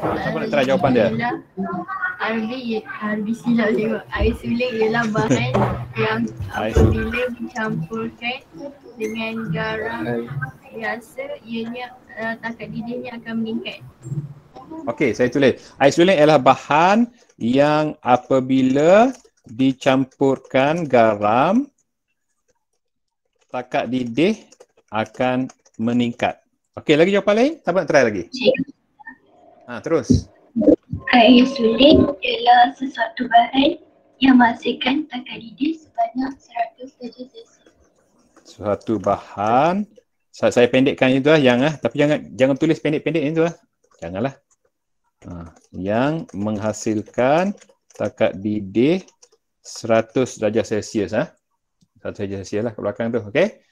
Siapa nak try jawapan dia? Air suling ialah bahan yang apabila dicampurkan dengan garam biasa, ianya uh, takat didihnya akan meningkat. Okey, saya tulis. Air suling ialah bahan yang apabila dicampurkan garam, takat didih akan meningkat. Okey, lagi jawapan lain? Siapa nak try lagi? Cik. Ha, terus. Kain sulit ialah sesuatu bahan yang menghasilkan tangkai lidah sebanyak 100 Celsius. Sesuatu bahan. Saya, saya pendekkan itu lah. Yang lah. Tapi jangan jangan tulis pendek-pendek itu lah. Janganlah. Ha, yang menghasilkan takat didih 100 darjah Celsius ah. Ha? 100 darjah Celsius lah ke belakang tu, okay?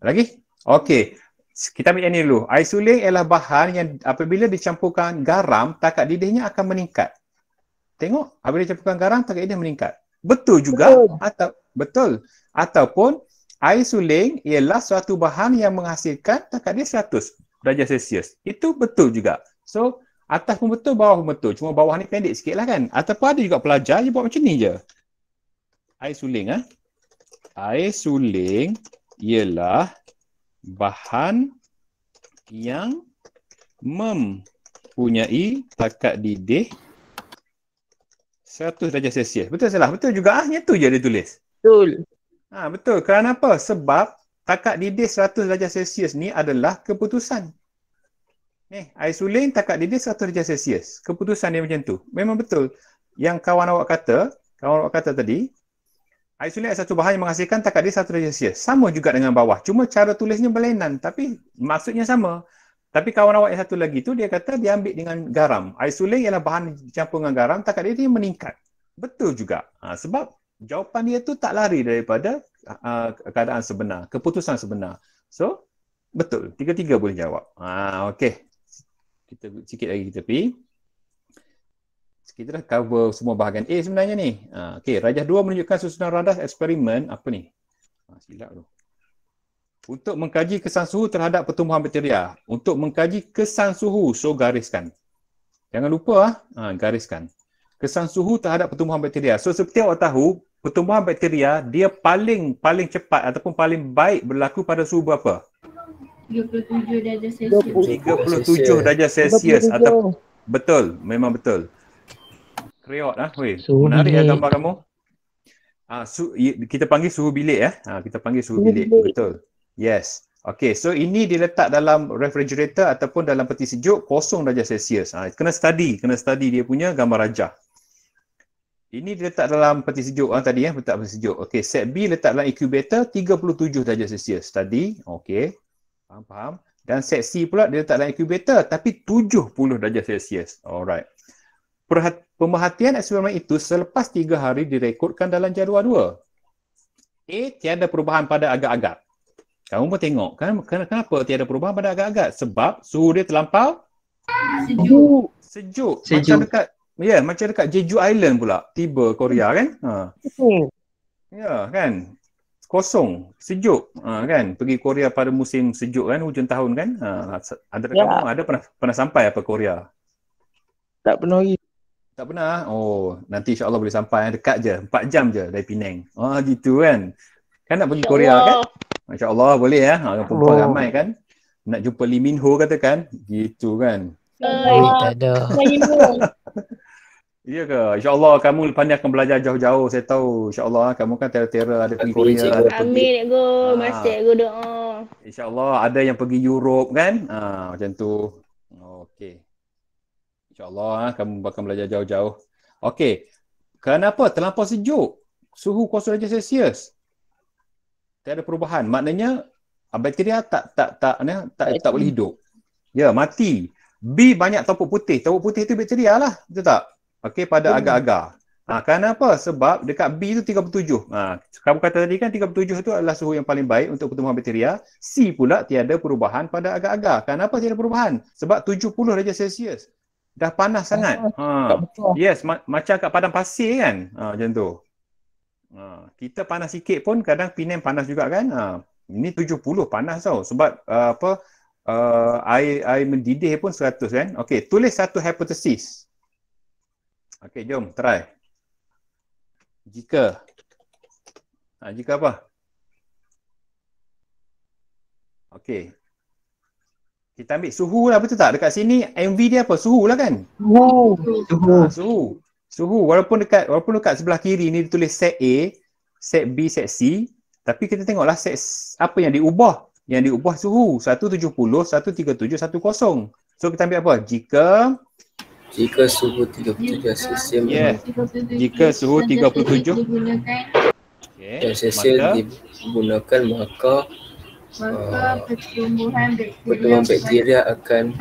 Lagi? okay kita ambil yang ni dulu. Air suling ialah bahan yang apabila dicampurkan garam, takat didihnya akan meningkat. Tengok, apabila dicampurkan garam, takat didih meningkat. Betul juga. Betul. Atau, betul. Ataupun air suling ialah suatu bahan yang menghasilkan takat dia 100 darjah Celsius. Itu betul juga. So, atas pun betul, bawah pun betul. Cuma bawah ni pendek sikit lah kan. Ataupun ada juga pelajar yang buat macam ni je. Air suling ah. Ha? Air suling ialah bahan yang mempunyai takat didih 100 darjah Celsius. Betul salah? Betul juga ah, tu je dia tulis. Betul. Ha, betul. Kerana apa? Sebab takat didih 100 darjah Celsius ni adalah keputusan. Ni, eh, air suling takat didih 100 darjah Celsius. Keputusan dia macam tu. Memang betul. Yang kawan awak kata, kawan awak kata tadi, Air sulit satu bahan yang menghasilkan takat dia satu derajat Sama juga dengan bawah. Cuma cara tulisnya berlainan. Tapi maksudnya sama. Tapi kawan awak yang satu lagi tu dia kata dia ambil dengan garam. Air suling ialah bahan dicampur dengan garam takat dia, dia meningkat. Betul juga. Ha, sebab jawapan dia tu tak lari daripada uh, keadaan sebenar, keputusan sebenar. So, betul. Tiga-tiga boleh jawab. Ha, okey. Kita sikit lagi kita pergi kita dah cover semua bahagian A sebenarnya ni. Ha, okay, rajah 2 menunjukkan susunan radas eksperimen apa ni? Ha, silap tu. Untuk mengkaji kesan suhu terhadap pertumbuhan bakteria. Untuk mengkaji kesan suhu, so gariskan. Jangan lupa, ah, ha, gariskan. Kesan suhu terhadap pertumbuhan bakteria. So seperti awak tahu, pertumbuhan bakteria dia paling paling cepat ataupun paling baik berlaku pada suhu berapa? 37 darjah Celsius. 37 darjah Celsius. betul, memang betul. Kreot ah. Weh, menarik ya bilik. gambar kamu. Ah, su, kita panggil suhu bilik ya. Eh? Ah, kita panggil suhu, suhu bilik. Betul. Yes. Okay, so ini diletak dalam refrigerator ataupun dalam peti sejuk kosong darjah Celsius. Ah, kena study, kena study dia punya gambar raja. Ini diletak dalam peti sejuk ah, tadi ya, eh? letak peti sejuk. Okay, set B letak dalam incubator 37 darjah Celsius. Study, okay. Faham, faham. Dan set C pula dia letak dalam incubator tapi 70 darjah Celsius. Alright. Perhati, pemerhatian eksperimen itu selepas tiga hari direkodkan dalam jadual dua. A, tiada perubahan pada agak-agak. Kamu pun tengok kan kenapa tiada perubahan pada agak-agak? Sebab suhu dia terlampau sejuk. Sejuk. sejuk. Macam dekat ya, yeah, macam dekat Jeju Island pula. Tiba Korea kan? Ha. Ya, yeah, kan? Kosong, sejuk ha, kan? Pergi Korea pada musim sejuk kan, hujung tahun kan? Ha, ada ya. kamu ada pernah pernah sampai apa Korea? Tak pernah pergi. Tak pernah. Oh, nanti insya-Allah boleh sampai dekat je, empat jam je dari Pinang. Oh, ah, gitu kan. Kan nak pergi Korea kan? Masya-Allah boleh ya. Ha, ah, perempuan oh. ramai kan. Nak jumpa Lee Min Ho kata kan? Gitu kan. Oh, tak ada. Ya ke? InsyaAllah kamu lepas ni akan belajar jauh-jauh. Saya tahu Insya Allah kamu kan tera-tera ada pergi Korea. Ada Amin, pergi. Amin, Cikgu. Ha. Ah. Masih, Cikgu doa. InsyaAllah ada yang pergi Europe kan? Ha, macam tu. Okey. InsyaAllah ha, kamu akan belajar jauh-jauh. Okey. Kenapa terlampau sejuk? Suhu kuasa raja Celsius. Tak ada perubahan. Maknanya ah, bakteria tak tak tak tak, tak, tak, tak boleh hidup. Ya, mati. B banyak topuk putih. Topuk putih tu bakteria lah. Betul tak? Okey pada hmm. agak-agak. Ha, ah, kenapa? Sebab dekat B tu 37. Ha, ah, kamu kata tadi kan 37 tu adalah suhu yang paling baik untuk pertumbuhan bakteria. C pula tiada perubahan pada agak-agak. Kenapa tiada perubahan? Sebab 70 darjah Celsius dah panas sangat. Ah, ha. Yes, ma- macam kat padang pasir kan. Ha, macam tu. Ha. Kita panas sikit pun kadang Penang panas juga kan. Ha. Ini 70 panas tau. Sebab uh, apa uh, air, air mendidih pun 100 kan. Okay, tulis satu hipotesis. Okay, jom try. Jika. Ha, jika apa? Okay. Kita ambil suhu lah betul tak? Dekat sini MV dia apa? Suhu lah kan? Wow. Suhu. Ha, suhu. Suhu. Walaupun dekat walaupun dekat sebelah kiri ni ditulis set A, set B, set C. Tapi kita tengoklah set apa yang diubah. Yang diubah suhu. 170, 137, 10. So kita ambil apa? Jika jika suhu 37 celsius yeah. jika suhu 37 celsius digunakan okay. digunakan maka, maka Uh, maka pertumbuhan bakteria, akan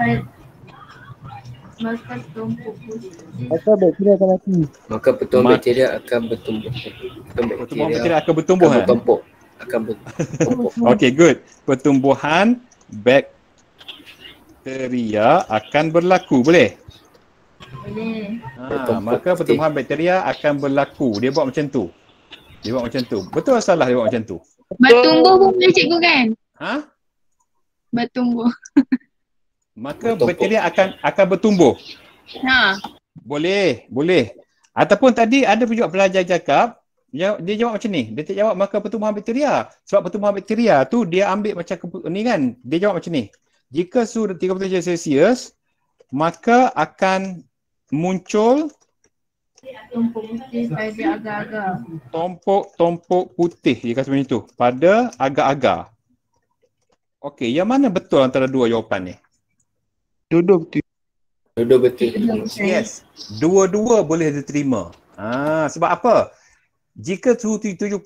maka bakteria akan mati maka pertumbuhan bakteria akan bertumbuh pertumbuhan bakteria akan bertumbuh akan eh? bertumbuh akan bertumbuh okey good pertumbuhan bakteria akan berlaku boleh boleh. Ha, maka pertumbuhan bakteria akan berlaku. Dia buat macam tu. Dia buat macam tu. Betul atau salah dia buat macam tu? Bertumbuh pun boleh cikgu kan? Ha? Bertumbuh. Maka bakteria akan akan bertumbuh. Ha. Boleh, boleh. Ataupun tadi ada pun juga pelajar cakap dia dia jawab macam ni. Dia tak jawab maka pertumbuhan bakteria. Sebab pertumbuhan bakteria tu dia ambil macam ni kan. Dia jawab macam ni. Jika suhu 30 celsius maka akan muncul Tompok tompok putih dia kata macam itu pada agak-agak. Okey, yang mana betul antara dua jawapan ni? Dua-dua betul. Dua-dua betul. Yes. Dua-dua boleh diterima. Ha, sebab apa? Jika suhu 37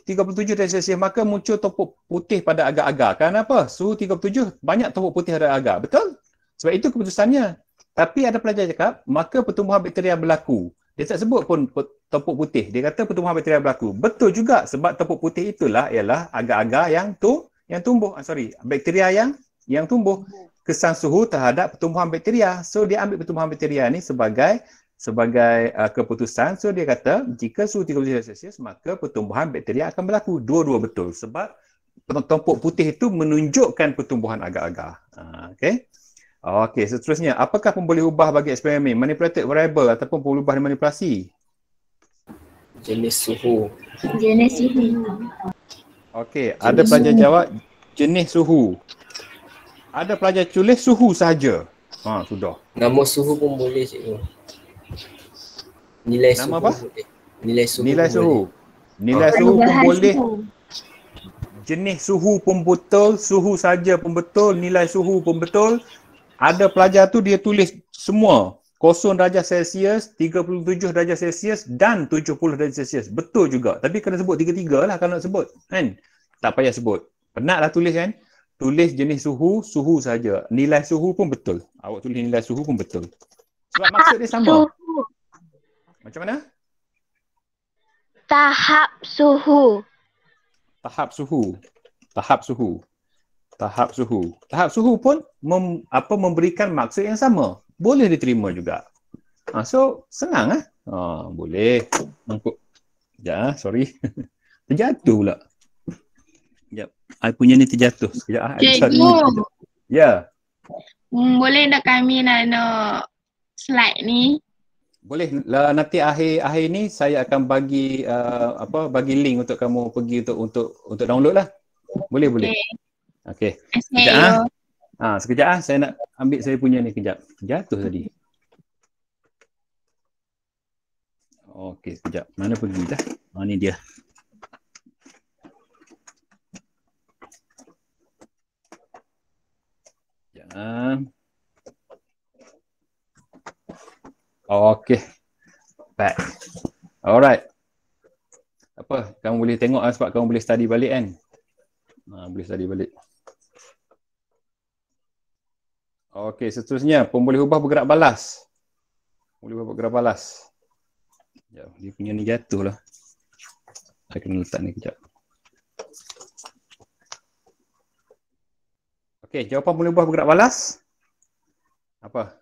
dan Celsius maka muncul tompok putih pada agak-agak. Kenapa? Suhu 37 banyak tompok putih pada agak. Betul? Sebab itu keputusannya. Tapi ada pelajar cakap, maka pertumbuhan bakteria berlaku. Dia tak sebut pun tepuk putih. Dia kata pertumbuhan bakteria berlaku. Betul juga sebab tepuk putih itulah ialah agak-agak yang tu yang tumbuh. Ah, sorry, bakteria yang yang tumbuh kesan suhu terhadap pertumbuhan bakteria. So dia ambil pertumbuhan bakteria ni sebagai sebagai uh, keputusan. So dia kata jika suhu 30 darjah Celsius maka pertumbuhan bakteria akan berlaku. Dua-dua betul sebab tepuk putih itu menunjukkan pertumbuhan agak-agak. Uh, ah, okay. Okey, seterusnya, apakah pun boleh ubah bagi eksperimen? Manipulated variable ataupun boleh ubah manipulasi? Jenis suhu. Jenis suhu. Okey, ada pelajar suhu. jawab jenis suhu. Ada pelajar tulis suhu sahaja. Ha, sudah. Nama suhu pun boleh, cikgu. Nilai Nama suhu. Nama apa? Boleh. Nilai suhu. Nilai suhu. Pun Nilai suhu pun suhu. boleh. Ah. Jenis suhu pun betul, suhu saja pun betul, nilai suhu pun betul, ada pelajar tu dia tulis semua 0 darjah Celsius, 37 darjah Celsius dan 70 darjah Celsius. Betul juga. Tapi kena sebut tiga-tiga lah kalau nak sebut. Kan? Tak payah sebut. Penat lah tulis kan? Tulis jenis suhu, suhu saja. Nilai suhu pun betul. Awak tulis nilai suhu pun betul. Sebab maksud dia sama. Macam mana? Tahap suhu. Tahap suhu. Tahap suhu tahap suhu. Tahap suhu pun mem, apa memberikan maksud yang sama. Boleh diterima juga. Ha, so senang ah. Ha, boleh. Mangkuk. Ya, sorry. terjatuh pula. Jap. Ai punya ni terjatuh. Sekejap ah. Cikgu. Ya. Hmm, boleh nak kami no slide ni? Boleh. Lah, nanti akhir akhir ni saya akan bagi uh, apa bagi link untuk kamu pergi untuk untuk untuk download lah. Boleh boleh. Okey. Sekejap ah. Ha, sekejap ah saya nak ambil saya punya ni kejap. Jatuh tadi. Okey, sekejap. Mana pergi dah? Ha ni dia. Jangan. Okey. Back. Alright. Apa? Kamu boleh tengok lah sebab kamu boleh study balik kan? Ha, boleh study balik. Okey, seterusnya pemboleh ubah bergerak balas. Boleh ubah bergerak balas. Ya, dia punya ni jatuh lah. Saya kena letak ni kejap. Okey, jawapan boleh ubah bergerak balas. Apa?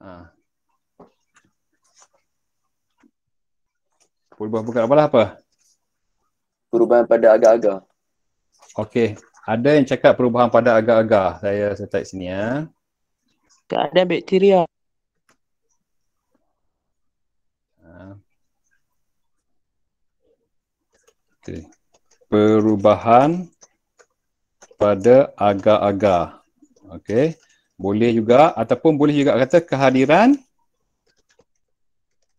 Ha. Boleh ubah bergerak balas apa? Perubahan pada agak-agak. Okey, ada yang cakap perubahan pada agak-agak. Saya saya sini ya. Tak ada bakteria. Ha. Okay. Perubahan pada agak-agak. Okey. Boleh juga ataupun boleh juga kata kehadiran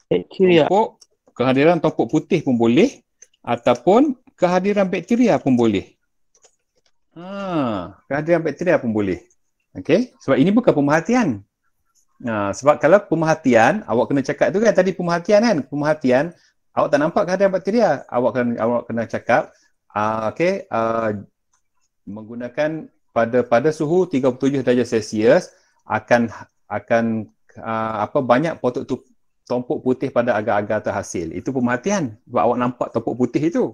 bakteria. Tompok, kehadiran tompok putih pun boleh ataupun kehadiran bakteria pun boleh. Ha. Kehadiran bakteria pun boleh. Okey. Sebab ini bukan pemerhatian. Ha. Sebab kalau pemerhatian, awak kena cakap tu kan tadi pemerhatian kan. Pemerhatian, awak tak nampak kehadiran bakteria. Ah? Awak kena, awak kena cakap, uh, okey, uh, menggunakan pada pada suhu 37 darjah Celsius akan akan uh, apa banyak potok tu tompok putih pada agak-agak terhasil. Itu pemerhatian. Sebab awak nampak tompok putih itu.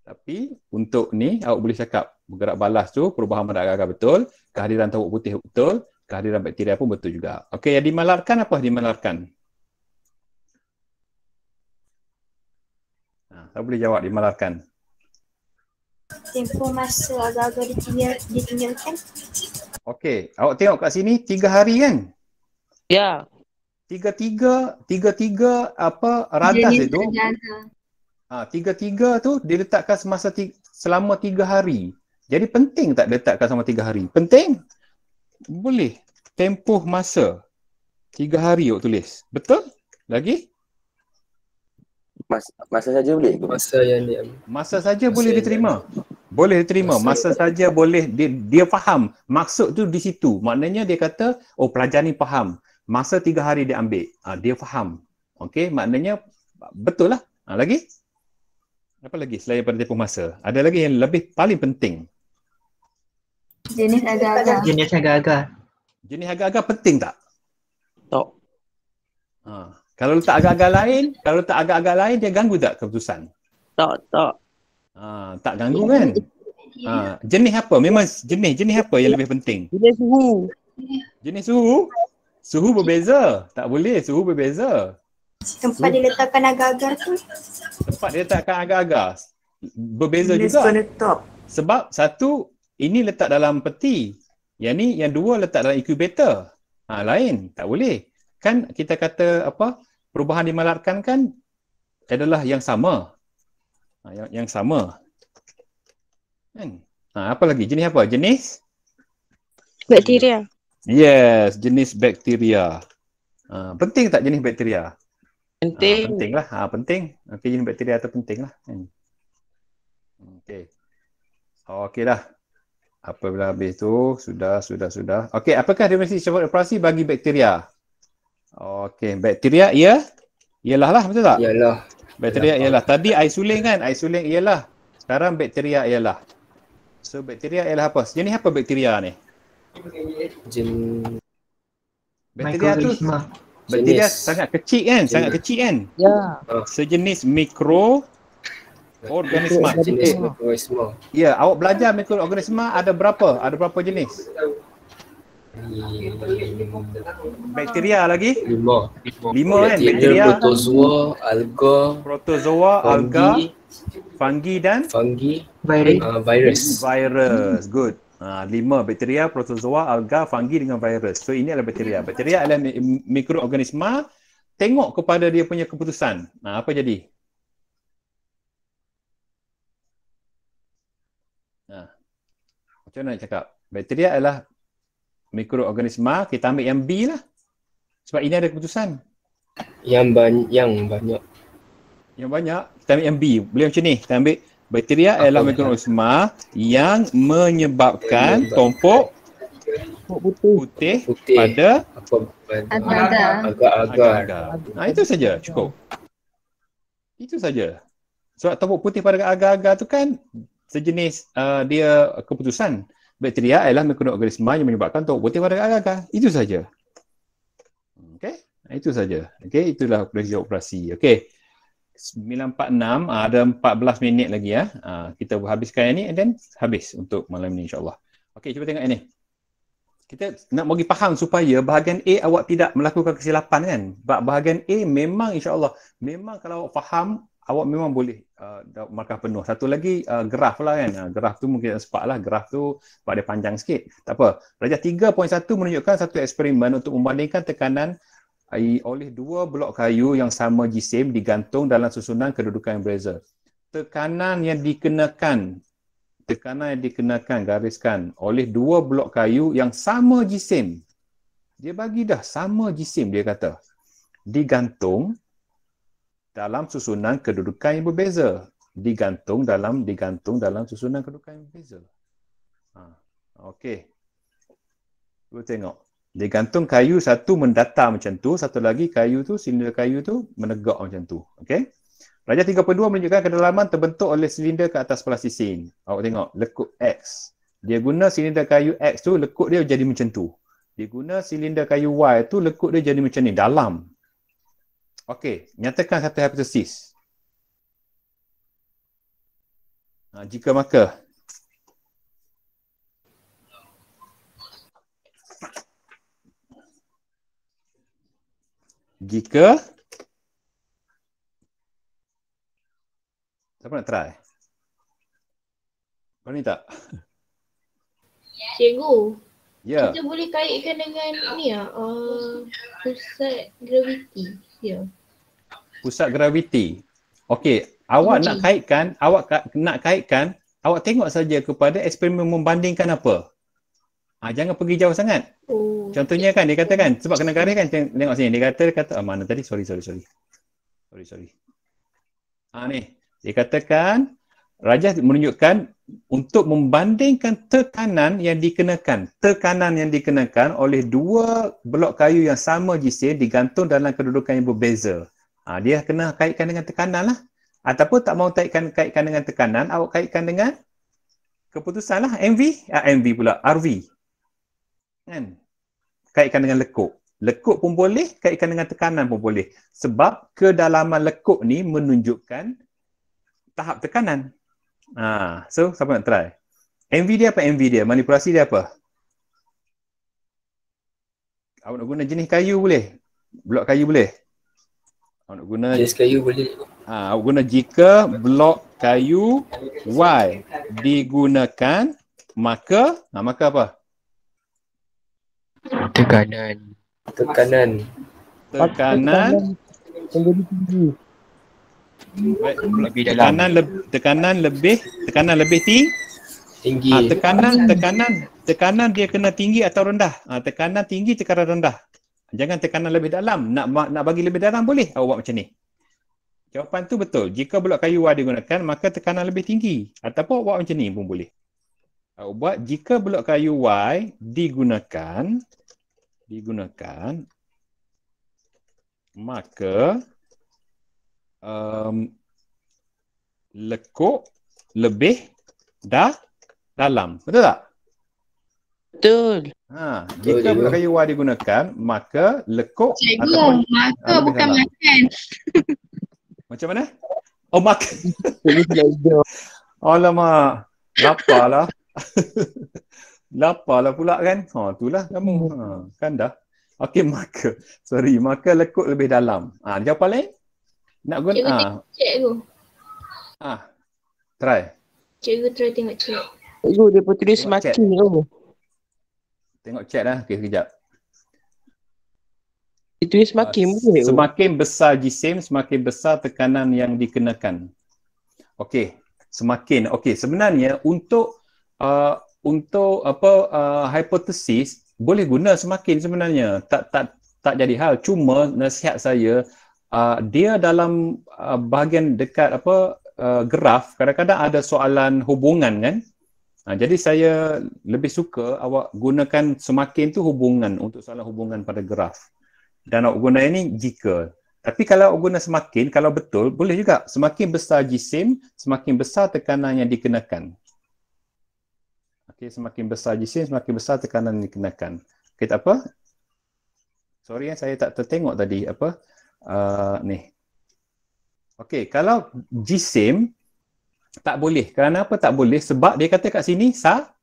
Tapi untuk ni, awak boleh cakap bergerak balas tu perubahan pada agak-agak betul, kehadiran tawuk putih betul, kehadiran bakteria pun betul juga. Okey, yang dimalarkan apa yang dimalarkan? Ha, tak boleh jawab dimalarkan. Tempoh masa agak-agak ditinggal, ditinggalkan. Okey, awak tengok kat sini tiga hari kan? Ya. Yeah. Tiga-tiga, tiga-tiga apa rantas itu. Ha, tiga-tiga tu diletakkan semasa tiga, selama tiga hari. Jadi penting tak letakkan sama tiga hari? Penting? Boleh. Tempoh masa. Tiga hari awak tulis. Betul? Lagi? Mas, masa saja boleh? Masa yang dia... Masa saja boleh diterima? Dia... Boleh diterima. Masa saja boleh. Dia, dia faham. Maksud tu di situ. Maknanya dia kata, oh pelajar ni faham. Masa tiga hari dia ambil. Ha, dia faham. Okey, maknanya betul lah. Ha, lagi? Apa lagi selain pada tempoh masa? Ada lagi yang lebih paling penting Jenis agak-agak. Jenis agak-agak. Jenis agak-agak penting tak? Tak. Ha. Kalau letak agak-agak lain, kalau letak agak-agak lain dia ganggu tak keputusan? Tak, tak. Ha, tak ganggu kan? Ha, jenis apa? Memang jenis jenis apa yang lebih penting? Jenis suhu. Jenis suhu? Suhu berbeza. Tak boleh suhu berbeza. Tempat suhu. dia letakkan agak-agak tu? Tempat dia letakkan agak-agak. Berbeza juga. Sebab satu ini letak dalam peti. Yang ni yang dua letak dalam incubator. Ha, lain, tak boleh. Kan kita kata apa? Perubahan dimalarkan kan adalah yang sama. Ha, yang, yang sama. Kan? Ha, apa lagi? Jenis apa? Jenis? Bakteria. Yes, jenis bakteria. Ha, penting tak jenis bakteria? Penting. Ha, penting lah. Ha, penting. Okay, jenis bakteria tu penting lah. Kan? Okay. Okay dah. Apabila habis tu, sudah, sudah, sudah. Okey, apakah dimensi cawat operasi bagi bakteria? Okey, bakteria ia ya? ialah lah, betul tak? Ialah. Bakteria ialah. Tadi air suling kan? Air suling ialah. Sekarang bakteria ialah. So, bakteria ialah apa? Jenis apa bakteria ni? Jenis. Bakteria tu Bakteria sangat kecil kan? Sangat kecil kan? Ya. Ah. Sejenis mikro Oh, organisma. Mikroorganisma. Ya, awak belajar mikroorganisma ada berapa? Ada berapa jenis? Hmm. Bakteria lagi? Lima. Lima, kan? Bakteria, protozoa, alga, protozoa, fungi, alga, fungi dan fungi virus. Uh, virus. virus. Good. Uh, lima bakteria, protozoa, alga, fungi dengan virus. So ini adalah bakteria. Bakteria adalah mikroorganisma. Tengok kepada dia punya keputusan. Nah, apa jadi? macam mana nak cakap? Bakteria adalah mikroorganisma, kita ambil yang B lah. Sebab ini ada keputusan. Yang, ban- yang banyak. Yang banyak, kita ambil yang B. Boleh macam ni, kita ambil bakteria Apa adalah mikroorganisma yang menyebabkan tumpuk putih, putih pada agar-agar. Nah, itu saja cukup. Itu saja. Sebab tumpuk putih pada agar-agar tu kan sejenis uh, dia keputusan bakteria ialah mikroorganisma yang menyebabkan untuk putih pada agar-agar. Itu saja. Okey, itu saja. Okey, itulah operasi operasi. Okey. 946 ah, ada 14 minit lagi ya. Ah, kita habiskan yang ni and then habis untuk malam ni insya-Allah. Okey, cuba tengok yang ni. Kita nak bagi faham supaya bahagian A awak tidak melakukan kesilapan kan. Sebab bahagian A memang insya-Allah memang kalau awak faham awak memang boleh uh, markah penuh. Satu lagi uh, graf lah kan. Uh, graf tu mungkin sepak lah. Graf tu sebab dia panjang sikit. Tak apa. Rajah 3.1 menunjukkan satu eksperimen untuk membandingkan tekanan uh, oleh dua blok kayu yang sama jisim digantung dalam susunan kedudukan yang berbeza. Tekanan yang dikenakan tekanan yang dikenakan gariskan oleh dua blok kayu yang sama jisim dia bagi dah sama jisim dia kata digantung dalam susunan kedudukan yang berbeza digantung dalam digantung dalam susunan kedudukan yang berbeza. Ha, Okey. Cuba tengok. Digantung kayu satu mendatar macam tu, satu lagi kayu tu silinder kayu tu menegak macam tu. Okey. Raja 32 menunjukkan kedalaman terbentuk oleh silinder ke atas plastisin. Awak tengok lekuk X. Dia guna silinder kayu X tu lekuk dia jadi macam tu. Dia guna silinder kayu Y tu lekuk dia jadi macam ni dalam. Okey, nyatakan satu hipotesis. Ha, jika maka. Jika. Siapa nak try? Kau ni tak? Cikgu. Ya. Yeah. Kita boleh kaitkan dengan ni ya, uh, pusat graviti. Ya. Yeah pusat graviti. Okey, awak nak kaitkan, awak ka- nak kaitkan, awak tengok saja kepada eksperimen membandingkan apa. Ha, jangan pergi jauh sangat. Oh. Contohnya kan dia kata kan sebab kena garis kan tengok sini dia kata dia kata ah, mana tadi sorry sorry sorry. Sorry sorry. ha, ni dia katakan Rajah menunjukkan untuk membandingkan tekanan yang dikenakan, tekanan yang dikenakan oleh dua blok kayu yang sama jisim digantung dalam kedudukan yang berbeza. Ha, dia kena kaitkan dengan tekanan lah. Ataupun tak mau kaitkan kaitkan dengan tekanan, awak kaitkan dengan keputusan lah. MV, ah, MV pula, RV. Kan? Kaitkan dengan lekuk. Lekuk pun boleh, kaitkan dengan tekanan pun boleh. Sebab kedalaman lekuk ni menunjukkan tahap tekanan. Ha, so, siapa nak try? MV dia apa? MV dia? Manipulasi dia apa? Awak nak guna jenis kayu boleh? Blok kayu boleh? Awak nak guna Jenis kayu boleh ha, Awak guna jika blok kayu Y digunakan maka nah, ha, maka apa? Tekanan Tekanan Tekanan Baik, lebih tekanan Le- tekanan lebih tekanan lebih tinggi. Tinggi. Ha, tekanan tekanan tekanan dia kena tinggi atau rendah? Ha, tekanan tinggi tekanan rendah. Jangan tekanan lebih dalam. Nak nak bagi lebih dalam boleh awak buat macam ni. Jawapan tu betul. Jika blok kayu wire digunakan, maka tekanan lebih tinggi. Ataupun awak buat macam ni pun boleh. Awak buat jika blok kayu wire digunakan, digunakan, maka um, lekuk lebih dah dalam. Betul tak? Betul. Ha, jika Betul kayu wah digunakan, maka lekuk Cikgu, ataupun maka ha, bukan salah. makan. Macam mana? Oh, makan. Alamak, laparlah. laparlah pula kan? Ha, itulah kamu. Ha, kan dah. Okey, maka. Sorry, maka lekuk lebih dalam. Ha, jawapan lain? Nak guna? Cikgu ha. cikgu. Ha, try. Cikgu try tengok cikgu. Cikgu, dia pun tulis makin tu. Tengok chat lah. Okay, sekejap. Itu semakin uh, mudah. Semakin besar jisim, semakin besar tekanan yang dikenakan. Okey, semakin. Okey, sebenarnya untuk uh, untuk apa uh, hipotesis boleh guna semakin sebenarnya. Tak tak tak jadi hal. Cuma nasihat saya uh, dia dalam uh, bahagian dekat apa uh, graf kadang-kadang ada soalan hubungan kan? Ha, jadi saya lebih suka awak gunakan semakin tu hubungan untuk soalan hubungan pada graf. Dan awak guna ini jika. Tapi kalau awak guna semakin, kalau betul, boleh juga. Semakin besar jisim, semakin besar tekanan yang dikenakan. Okey, semakin besar jisim, semakin besar tekanan yang dikenakan. Okey, tak apa. Sorry, ya, saya tak tertengok tadi. Apa? Uh, ni. Okey, kalau jisim, tak boleh. Kerana apa tak boleh? Sebab dia kata kat sini sa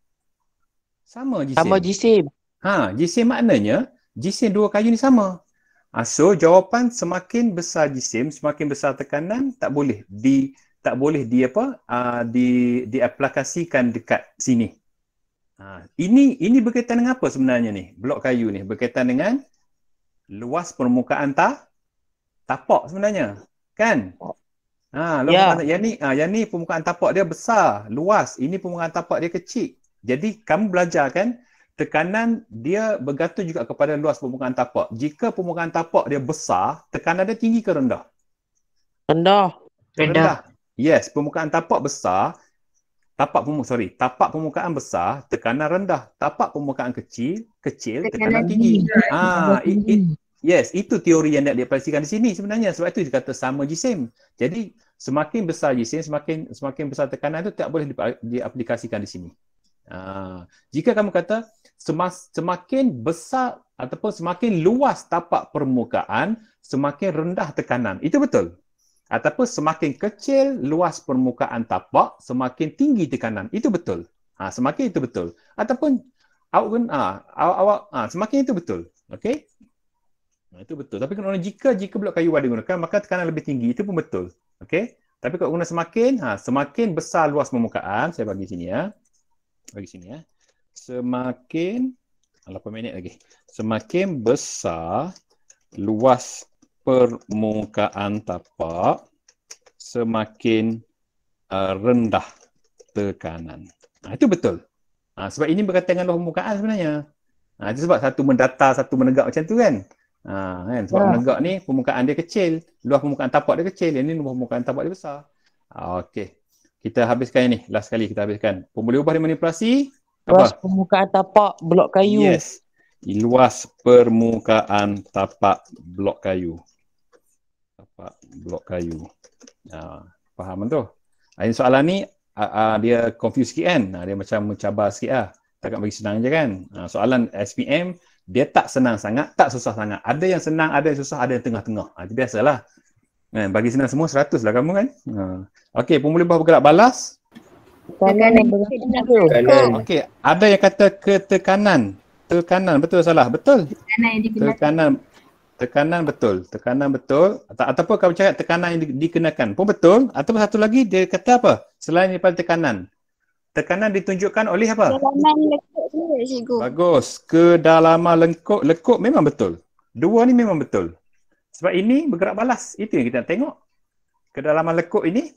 sama jisim. Sama jisim. Ha, jisim maknanya jisim dua kayu ni sama. Ha, so jawapan semakin besar jisim, semakin besar tekanan tak boleh di tak boleh di apa? Uh, di diaplikasikan dekat sini. Ha, ini ini berkaitan dengan apa sebenarnya ni? Blok kayu ni berkaitan dengan luas permukaan ta tapak sebenarnya. Kan? Oh. Ha, lo ya. yang ni, ha, ni permukaan tapak dia besar, luas. Ini permukaan tapak dia kecil. Jadi kamu belajar kan, tekanan dia bergantung juga kepada luas permukaan tapak. Jika permukaan tapak dia besar, tekanan dia tinggi ke rendah? Rendah. Rendah. Yes, permukaan tapak besar, tapak permukaan, sorry, tapak permukaan besar, tekanan rendah. Tapak permukaan kecil, kecil, tekanan, tekanan tinggi. Ah, ha, it, it, Yes, itu teori yang nak dipersikan di sini sebenarnya. Sebab itu dia kata sama jisim. Jadi semakin besar jisim, semakin semakin besar tekanan itu tak boleh diaplikasikan di sini. Uh, jika kamu kata semakin besar ataupun semakin luas tapak permukaan, semakin rendah tekanan. Itu betul. Ataupun semakin kecil luas permukaan tapak, semakin tinggi tekanan. Itu betul. Ha, semakin itu betul. Ataupun awak, ha, awak, ha, semakin itu betul. Okay? Ha, itu betul. Tapi kalau jika jika blok kayu ada gunakan, maka tekanan lebih tinggi. Itu pun betul. Okey. Tapi kalau guna semakin, ha, semakin besar luas permukaan. Saya bagi sini ya. Bagi sini ya. Semakin, 8 minit lagi. Semakin besar luas permukaan tapak, semakin uh, rendah tekanan. Ha, itu betul. Ha, sebab ini berkaitan dengan luas permukaan sebenarnya. Ha, itu sebab satu mendata, satu menegak macam tu kan. Ha, kan? Sebab ya. menegak ni permukaan dia kecil. Luas permukaan tapak dia kecil. Yang ni luas permukaan tapak dia besar. Ha, Okey. Kita habiskan yang ni. Last sekali kita habiskan. Pemboleh ubah manipulasi? Luas apa? permukaan tapak blok kayu. Yes. Luas permukaan tapak blok kayu. Tapak blok kayu. Ha, faham tu? Ha, ini soalan ni uh, uh, dia confuse sikit kan? Uh, dia macam mencabar sikit lah. Takkan bagi senang je kan? Uh, soalan SPM dia tak senang sangat, tak susah sangat. Ada yang senang, ada yang susah, ada yang tengah-tengah. Ha, biasalah. Kan, bagi senang semua, seratus lah kamu kan. Ha. Okey, pemulih bawah bergerak balas. Kanan. Okey, ada yang kata ke tekanan. Tekanan, betul salah? Betul? Tekanan Tekanan. betul. Tekanan betul. Ata- ataupun kamu cakap tekanan yang dikenakan pun betul. Ataupun satu lagi, dia kata apa? Selain daripada tekanan. Tekanan ditunjukkan oleh apa? Kedalaman lekuk sendiri, cikgu. Bagus. Kedalaman lekuk. Lekuk memang betul. Dua ni memang betul. Sebab ini bergerak balas. Itu yang kita tengok. Kedalaman lekuk ini.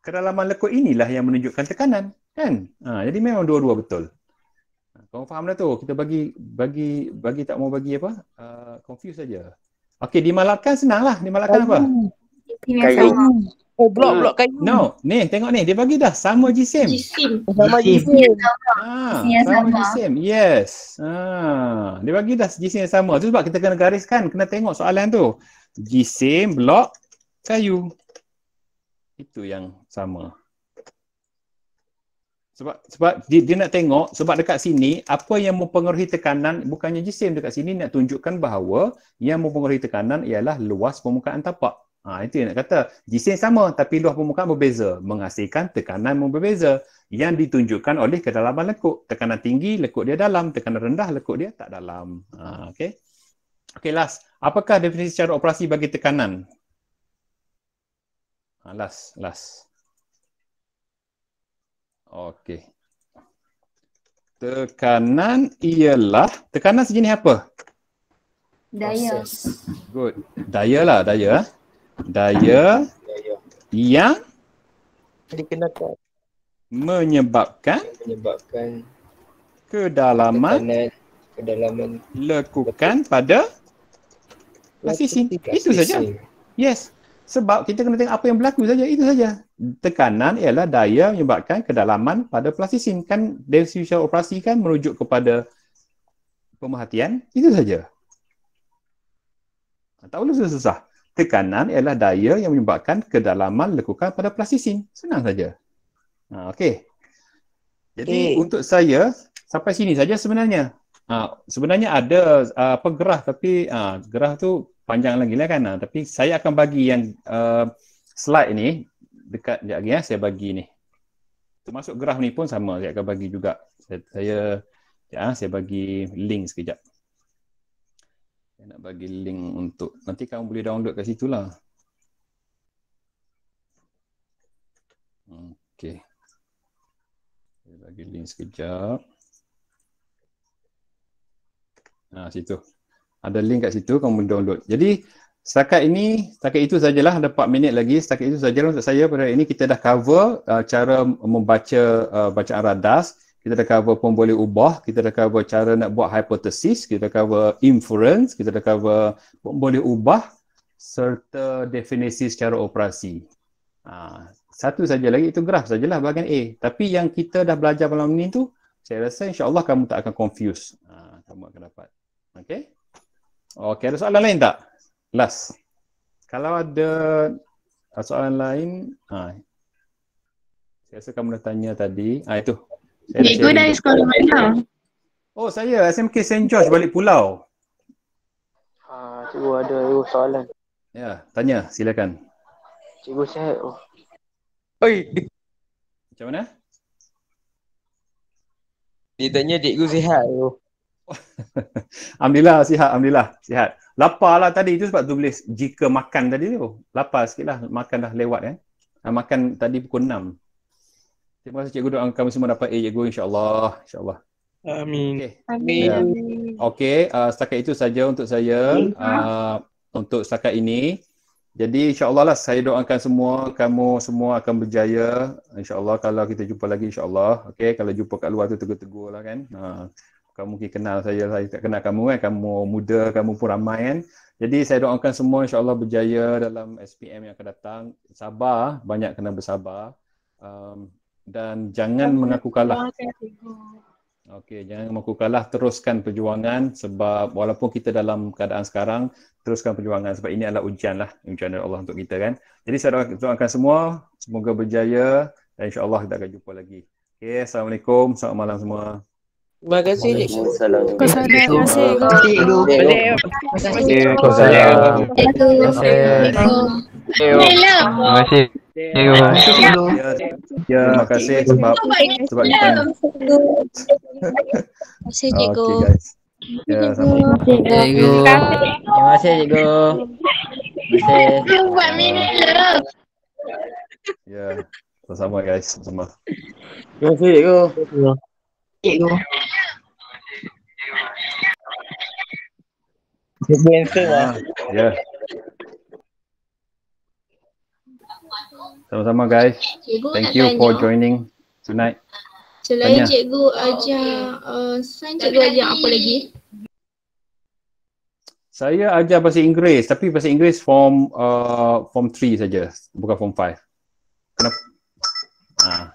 Kedalaman lekuk inilah yang menunjukkan tekanan. Kan? Ha, jadi memang dua-dua betul. Ha, Kau faham dah tu? Kita bagi bagi bagi tak mau bagi apa? Uh, confuse saja. Okey, dimalarkan senanglah. dimalarkan apa? Kayu. Oh blok hmm. blok kayu. No, ni tengok ni dia bagi dah sama jisim. Jisim. Sama jisim. Ah, sama. jisim. Yes. Ah, dia bagi dah jisim yang sama. Tu sebab kita kena gariskan, kena tengok soalan tu. Jisim blok kayu. Itu yang sama. Sebab sebab dia, dia nak tengok sebab dekat sini apa yang mempengaruhi tekanan bukannya jisim dekat sini nak tunjukkan bahawa yang mempengaruhi tekanan ialah luas permukaan tapak. Ha, itu yang nak kata. Jisim sama tapi luah permukaan berbeza. Menghasilkan tekanan berbeza yang ditunjukkan oleh kedalaman lekuk. Tekanan tinggi, lekuk dia dalam. Tekanan rendah, lekuk dia tak dalam. Ha, okay. Okay, last. Apakah definisi cara operasi bagi tekanan? Ha, last, last. Okay. Tekanan ialah, tekanan sejenis apa? Daya. Good. Daya lah, daya. Eh? daya ya, ya. yang dikenakan menyebabkan menyebabkan kedalaman kedalaman lekukan pada plastisin itu saja yes sebab kita kena tengok apa yang berlaku saja itu saja tekanan ialah daya menyebabkan kedalaman pada plastisin kan dense operasi kan merujuk kepada pemerhatian itu saja tak boleh susah-susah tekanan ialah daya yang menyebabkan kedalaman lekukan pada plastisin. Senang saja. Ha, Okey. Jadi okay. untuk saya sampai sini saja sebenarnya. Ha, sebenarnya ada uh, apa tapi uh, gerah tu panjang lagi lah kan. Ha, tapi saya akan bagi yang uh, slide ni dekat sekejap lagi ya, saya bagi ni. Termasuk gerah ni pun sama saya akan bagi juga. Saya, saya, ya, saya bagi link sekejap. Saya nak bagi link untuk nanti kamu boleh download kat situ lah. Okey. Saya bagi link sekejap. Nah, situ. Ada link kat situ kamu boleh download. Jadi setakat ini, setakat itu sajalah ada 4 minit lagi. Setakat itu sajalah untuk saya pada hari ini kita dah cover uh, cara membaca uh, bacaan radas kita dah cover pun boleh ubah, kita dah cover cara nak buat hypothesis, kita dah cover inference, kita dah cover pun boleh ubah serta definisi secara operasi. Ha, satu saja lagi itu graf sajalah bahagian A. Tapi yang kita dah belajar malam ni tu, saya rasa Insyaallah kamu tak akan confuse. Ha, kamu akan dapat. Okay. Okay. ada soalan lain tak? Last. Kalau ada soalan lain, ha, saya rasa kamu dah tanya tadi. Ah itu, Cikgu dari sekolah mana? Oh saya SMK St. George balik pulau. Uh, cikgu ada oh, soalan. Ya, tanya silakan. Cikgu saya. Oh. Oi. Macam mana? Dia tanya cikgu sihat. Oh. alhamdulillah sihat, alhamdulillah sihat. Lapar lah tadi tu sebab tu boleh jika makan tadi tu. Lapar sikit lah makan dah lewat eh. Makan tadi pukul 6. Terima kasih cikgu doakan kami semua dapat A cikgu insyaAllah. InsyaAllah. Amin. Okay. Amin. Yeah. Okay, uh, setakat itu saja untuk saya. Ha? Uh, untuk setakat ini. Jadi insyaAllah lah saya doakan semua, kamu semua akan berjaya. InsyaAllah kalau kita jumpa lagi insyaAllah. Okay, kalau jumpa kat luar tu tegur-tegur lah kan. Uh, kamu mungkin kenal saya, saya tak kenal kamu kan. Kamu muda, kamu pun ramai kan. Jadi saya doakan semua insyaAllah berjaya dalam SPM yang akan datang. Sabar, banyak kena bersabar. Um, dan jangan okay. mengaku kalah. Okey, jangan mengaku kalah, teruskan perjuangan sebab walaupun kita dalam keadaan sekarang, teruskan perjuangan sebab ini adalah ujian lah, ujian dari Allah untuk kita kan. Jadi saya doakan semua, semoga berjaya dan insyaAllah kita akan jumpa lagi. Okey, Assalamualaikum, selamat malam semua. Terima kasih. Assalamualaikum. Terima kasih. Terima kasih. Terima kasih. Terima kasih. Terima kasih. Ya, yeah. yeah. yeah. yeah. terima kasih sebab sebab kita. Terima kasih cikgu. Ya, sama. Cikgu. Terima kasih cikgu. Terima buat minit love. Ya, sama-sama guys, sama. Terima kasih cikgu. Cikgu. Cikgu yang ah, Ya. Yeah. Sama-sama guys. Cikgu Thank you tanya. for joining tonight. Selain tanya. cikgu ajar, uh, selain cikgu ajar apa lagi? Saya ajar bahasa Inggeris tapi bahasa Inggeris form uh, form 3 saja bukan form 5. Kenapa? Ah.